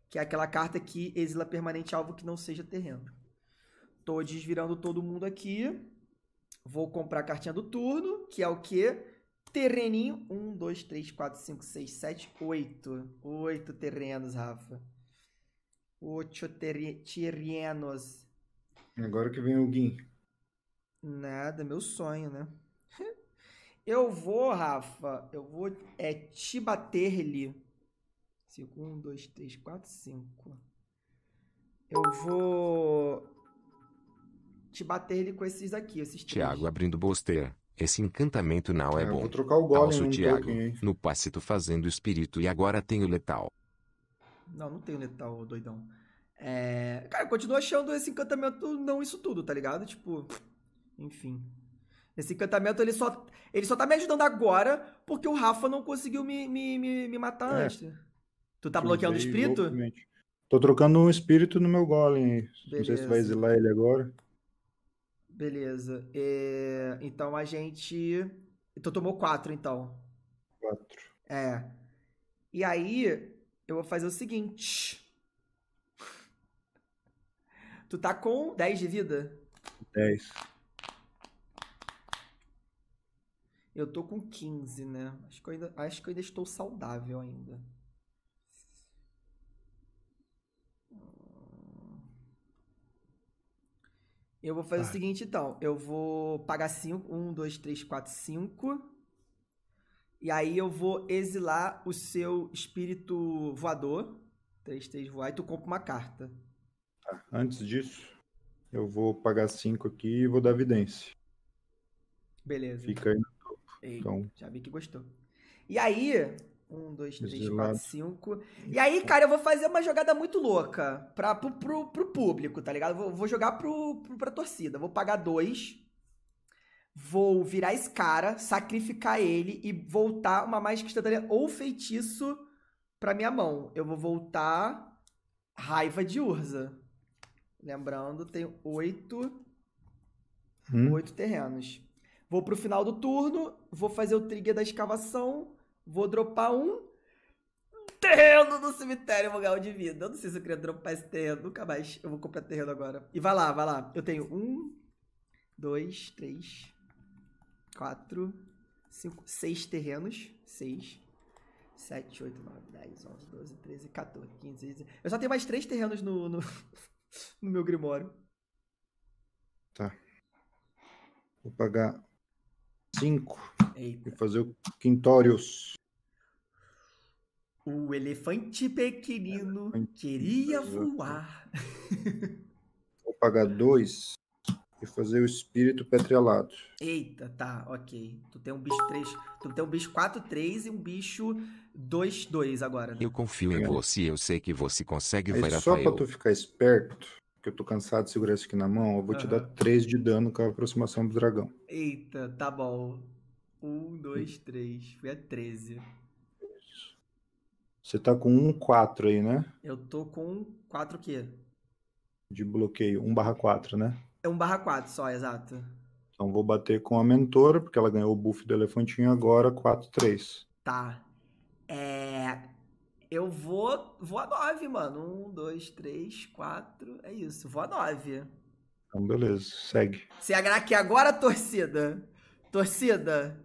que é aquela carta que exila permanente alvo que não seja terreno. Tô desvirando todo mundo aqui. Vou comprar a cartinha do turno, que é o quê? Terreninho. 1, 2, 3, 4, 5, 6, 7, 8. 8 terrenos, Rafa. 8 ter terrenos. Agora que vem o Gui. Nada, meu sonho, né? Eu vou, Rafa, eu vou é, te bater ali. 5, um, dois, três, quatro, cinco. Eu vou te bater ele com esses aqui, esses Tiago abrindo bosteia. Esse encantamento não é, é bom. Vou trocar o golem tá, um no passe tô fazendo espírito e agora tenho letal. Não, não tenho letal, doidão. É, cara, eu continuo achando esse encantamento não isso tudo, tá ligado? Tipo, enfim. Esse encantamento ele só, ele só tá me ajudando agora porque o Rafa não conseguiu me, me, me, me matar é. antes. Tu tá bloqueando o espírito? Tô trocando um espírito no meu golem. Beleza. Não sei se vai exilar ele agora. Beleza. É, então a gente. Então tomou quatro, então. Quatro. É. E aí, eu vou fazer o seguinte. Tu tá com 10 de vida? 10. Eu tô com 15, né? Acho que eu ainda, acho que eu ainda estou saudável ainda. Eu vou fazer ah. o tá. seguinte, então. Eu vou pagar 5. 1, 2, 3, 4, 5. E aí eu vou exilar o seu espírito voador. 3, 3, voar. E tu compra uma carta. Antes disso, eu vou pagar 5 aqui e vou dar vidência. Beleza. Fica aí no topo. Ei, então, já vi que gostou. E aí, um, dois, três, 4, quatro, cinco. E aí, cara, eu vou fazer uma jogada muito louca pra, pro, pro, pro público, tá ligado? Vou, vou jogar pro, pro, pra torcida. Vou pagar dois. Vou virar esse cara, sacrificar ele e voltar uma mágica instantânea ou feitiço pra minha mão. Eu vou voltar Raiva de Urza. Lembrando, tem oito, hum. oito terrenos. Vou pro final do turno, vou fazer o trigger da escavação, vou dropar um terreno no cemitério vou de vida. Eu não sei se eu queria dropar esse terreno, nunca mais. Eu vou comprar terreno agora. E vai lá, vai lá. Eu tenho um, dois, três, quatro, cinco, seis terrenos. Seis. 7, 8, 9, 10, 11, 12, 13, 14, 15, 16. Eu só tenho mais três terrenos no, no, no meu Grimório. Tá. Vou pagar 5 e fazer o Quintórios. O elefante pequenino elefante queria voar. Vou pagar 2 e fazer o espírito petrelado. Eita, tá, ok. Tu tem um bicho 3. Tu tem um bicho 4-3 e um bicho 2-2 agora. Né? Eu confio é. em você, eu sei que você consegue Aí, ver Só pra tu ficar esperto, que eu tô cansado de segurar isso aqui na mão, eu vou uhum. te dar 3 de dano com a aproximação do dragão. Eita, tá bom. 1, 2, 3. Foi a 13. Você tá com um 4 aí, né? Eu tô com 4 o quê? De bloqueio, 1 barra 4, né? É 1 barra 4 só, exato. Então vou bater com a mentora, porque ela ganhou o buff do elefantinho agora, 4, 3. Tá. É... Eu vou, vou a 9, mano. 1, 2, 3, 4. É isso, vou a 9. Então, beleza, segue. Se aqui agora, torcida. Torcida,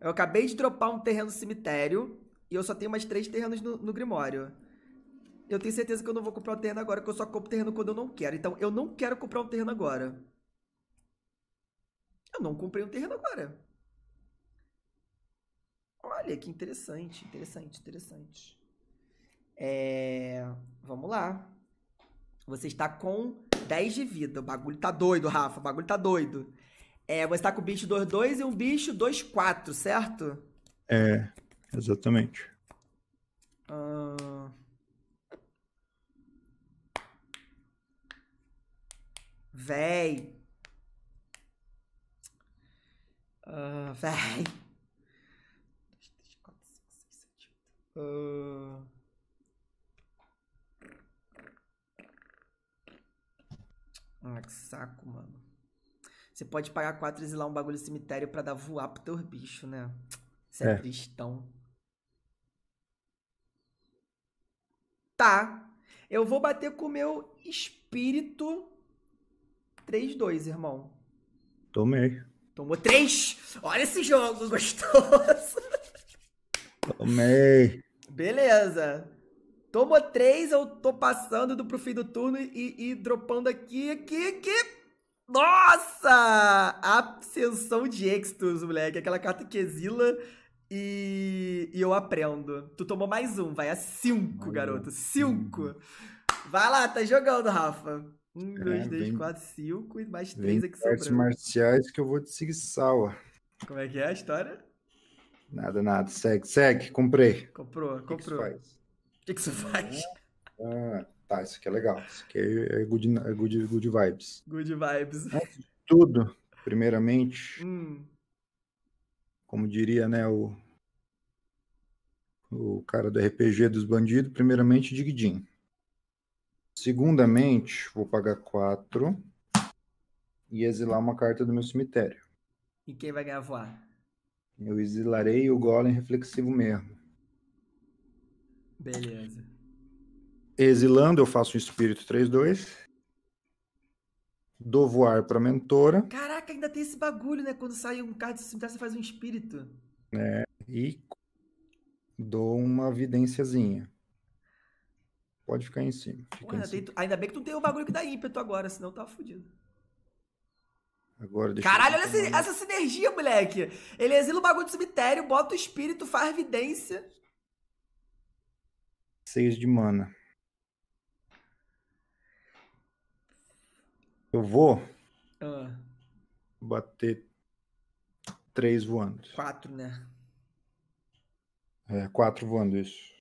eu acabei de dropar um terreno cemitério e eu só tenho mais três terrenos no, no Grimório eu tenho certeza que eu não vou comprar um terreno agora, que eu só compro terreno quando eu não quero. Então, eu não quero comprar um terreno agora. Eu não comprei um terreno agora. Olha, que interessante, interessante, interessante. É, vamos lá. Você está com 10 de vida. O bagulho tá doido, Rafa. O bagulho tá doido. É, você está com o bicho 2-2 e um bicho 2-4, certo? É, exatamente. Hum... véi. Uh, véi. Uh... Ah, que saco, mano. Você pode pagar quatro e lá um bagulho no cemitério pra dar voar pro teu bicho, né? Você é, é cristão. Tá. Eu vou bater com o meu espírito 3-2, irmão. Tomei. Tomou 3! Olha esse jogo gostoso! Tomei. Beleza. Tomou 3, eu tô passando do pro fim do turno e, e dropando aqui, aqui, aqui. Nossa! Absenção de Extus, moleque. Aquela carta que exila e, e eu aprendo. Tu tomou mais um, vai é a 5, garoto. 5. Vai lá, tá jogando, Rafa. Um, é, dois, três, vem, quatro, cinco e mais três aqui sobrando. Artes marciais que eu vou te seguir Como é que é a história? Nada, nada. Segue, segue. Comprei. Comprou, comprou. O que, que você faz? Ah, tá, isso aqui é legal. Isso aqui é good, é good, good vibes. Good vibes. tudo, primeiramente, hum. como diria, né, o, o cara do RPG dos bandidos, primeiramente, Digdim. Segundamente, vou pagar 4 e exilar uma carta do meu cemitério. E quem vai ganhar voar? Eu exilarei o Golem reflexivo mesmo. Beleza. Exilando, eu faço um espírito 3-2. Dou voar pra mentora. Caraca, ainda tem esse bagulho, né? Quando sai um card do cemitério, você faz um espírito. É, e dou uma videnciazinha. Pode ficar em cima. Fica em cima. Tem, ainda bem que tu tem o bagulho que dá ímpeto agora, senão tá fudido. Agora, Caralho, olha essa, essa, sinergia, moleque. Ele exila o bagulho do cemitério, bota o espírito, faz evidência. Seis de mana. Eu vou ah. bater três voando. Quatro, né? É, quatro voando, isso.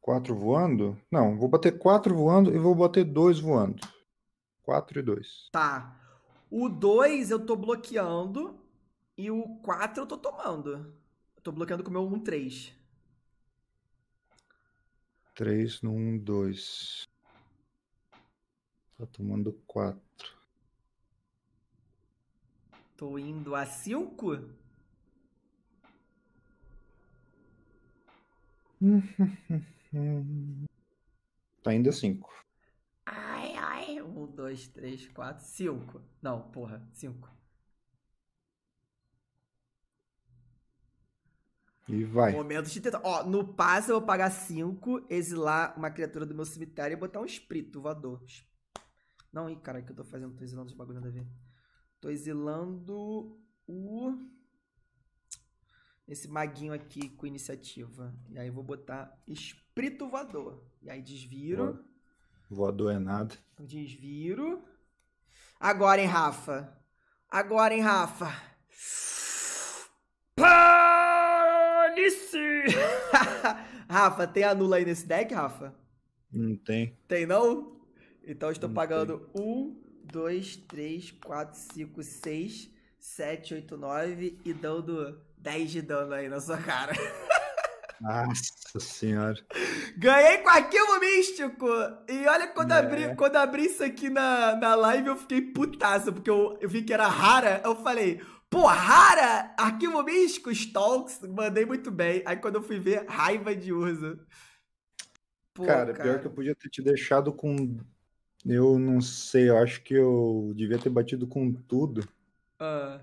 Quatro voando? Não, vou bater quatro voando e vou bater dois voando. Quatro e dois. Tá. O dois eu tô bloqueando e o quatro eu tô tomando. Eu tô bloqueando com o meu um, três. Três no um, dois. Tá tomando quatro. Tô indo a cinco? tá Ainda cinco. Ai, ai. Um, dois, três, quatro, cinco. Não, porra, cinco. E vai. Momento de tentar. Ó, no passe eu vou pagar cinco, exilar uma criatura do meu cemitério e botar um espírito voador. Não, ih, cara, o que eu tô fazendo? Tô exilando os bagulho da ver. Tô exilando o. Esse maguinho aqui com iniciativa. E aí eu vou botar espírito Prito voador. E aí desviro. Voador é nada. Desviro. Agora, hein, Rafa? Agora, hein, Rafa? Panice! Rafa, tem a nula aí nesse deck, Rafa? Não tem. Tem não? Então eu estou não pagando 1, 2, 3, 4, 5, 6, 7, 8, 9 e dando 10 de dano aí na sua cara. Nossa senhora. Ganhei com arquivo místico! E olha, quando, é. abri, quando abri isso aqui na, na live, eu fiquei putaça, porque eu, eu vi que era rara. Eu falei, pô, rara! Arquivo místico, Stalks, mandei muito bem. Aí quando eu fui ver, raiva de uso. Pô, cara, cara, pior que eu podia ter te deixado com. Eu não sei, eu acho que eu devia ter batido com tudo. Ah,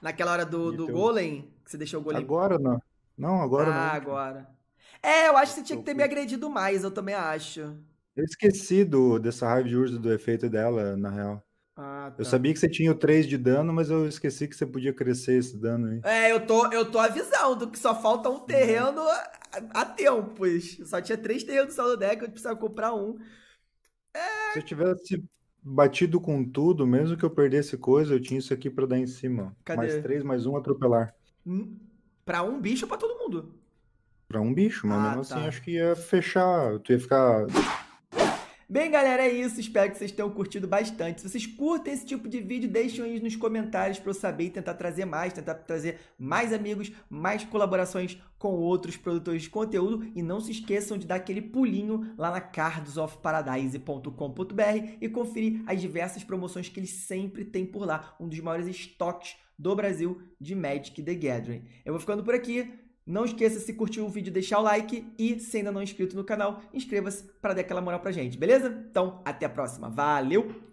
naquela hora do, do Golem? Que você deixou o Golem. Agora não. Não, agora ah, não. agora. É, eu acho que você tinha que ter me agredido mais, eu também acho. Eu esqueci do, dessa raiva de urso, do efeito dela, na real. Ah, tá. Eu sabia que você tinha o 3 de dano, mas eu esqueci que você podia crescer esse dano aí. É, eu tô, eu tô avisando que só falta um uhum. terreno a, a tempos. Só tinha três terrenos só no deck, eu precisava comprar um. É... Se eu tivesse batido com tudo, mesmo que eu perdesse coisa, eu tinha isso aqui para dar em cima. Cadê? Mais três, mais um, atropelar. Hum? Pra um bicho ou pra todo mundo? Pra um bicho, mas ah, mesmo assim tá. assim acho que ia fechar. Tu ia ficar Bem, galera, é isso. Espero que vocês tenham curtido bastante. Se vocês curtem esse tipo de vídeo, deixem aí nos comentários para eu saber e tentar trazer mais, tentar trazer mais amigos, mais colaborações com outros produtores de conteúdo. E não se esqueçam de dar aquele pulinho lá na cardsofparadise.com.br e conferir as diversas promoções que eles sempre têm por lá. Um dos maiores estoques do Brasil de Magic the Gathering. Eu vou ficando por aqui. Não esqueça, se curtiu o vídeo, deixar o like e, se ainda não é inscrito no canal, inscreva-se para dar aquela moral pra gente, beleza? Então, até a próxima. Valeu!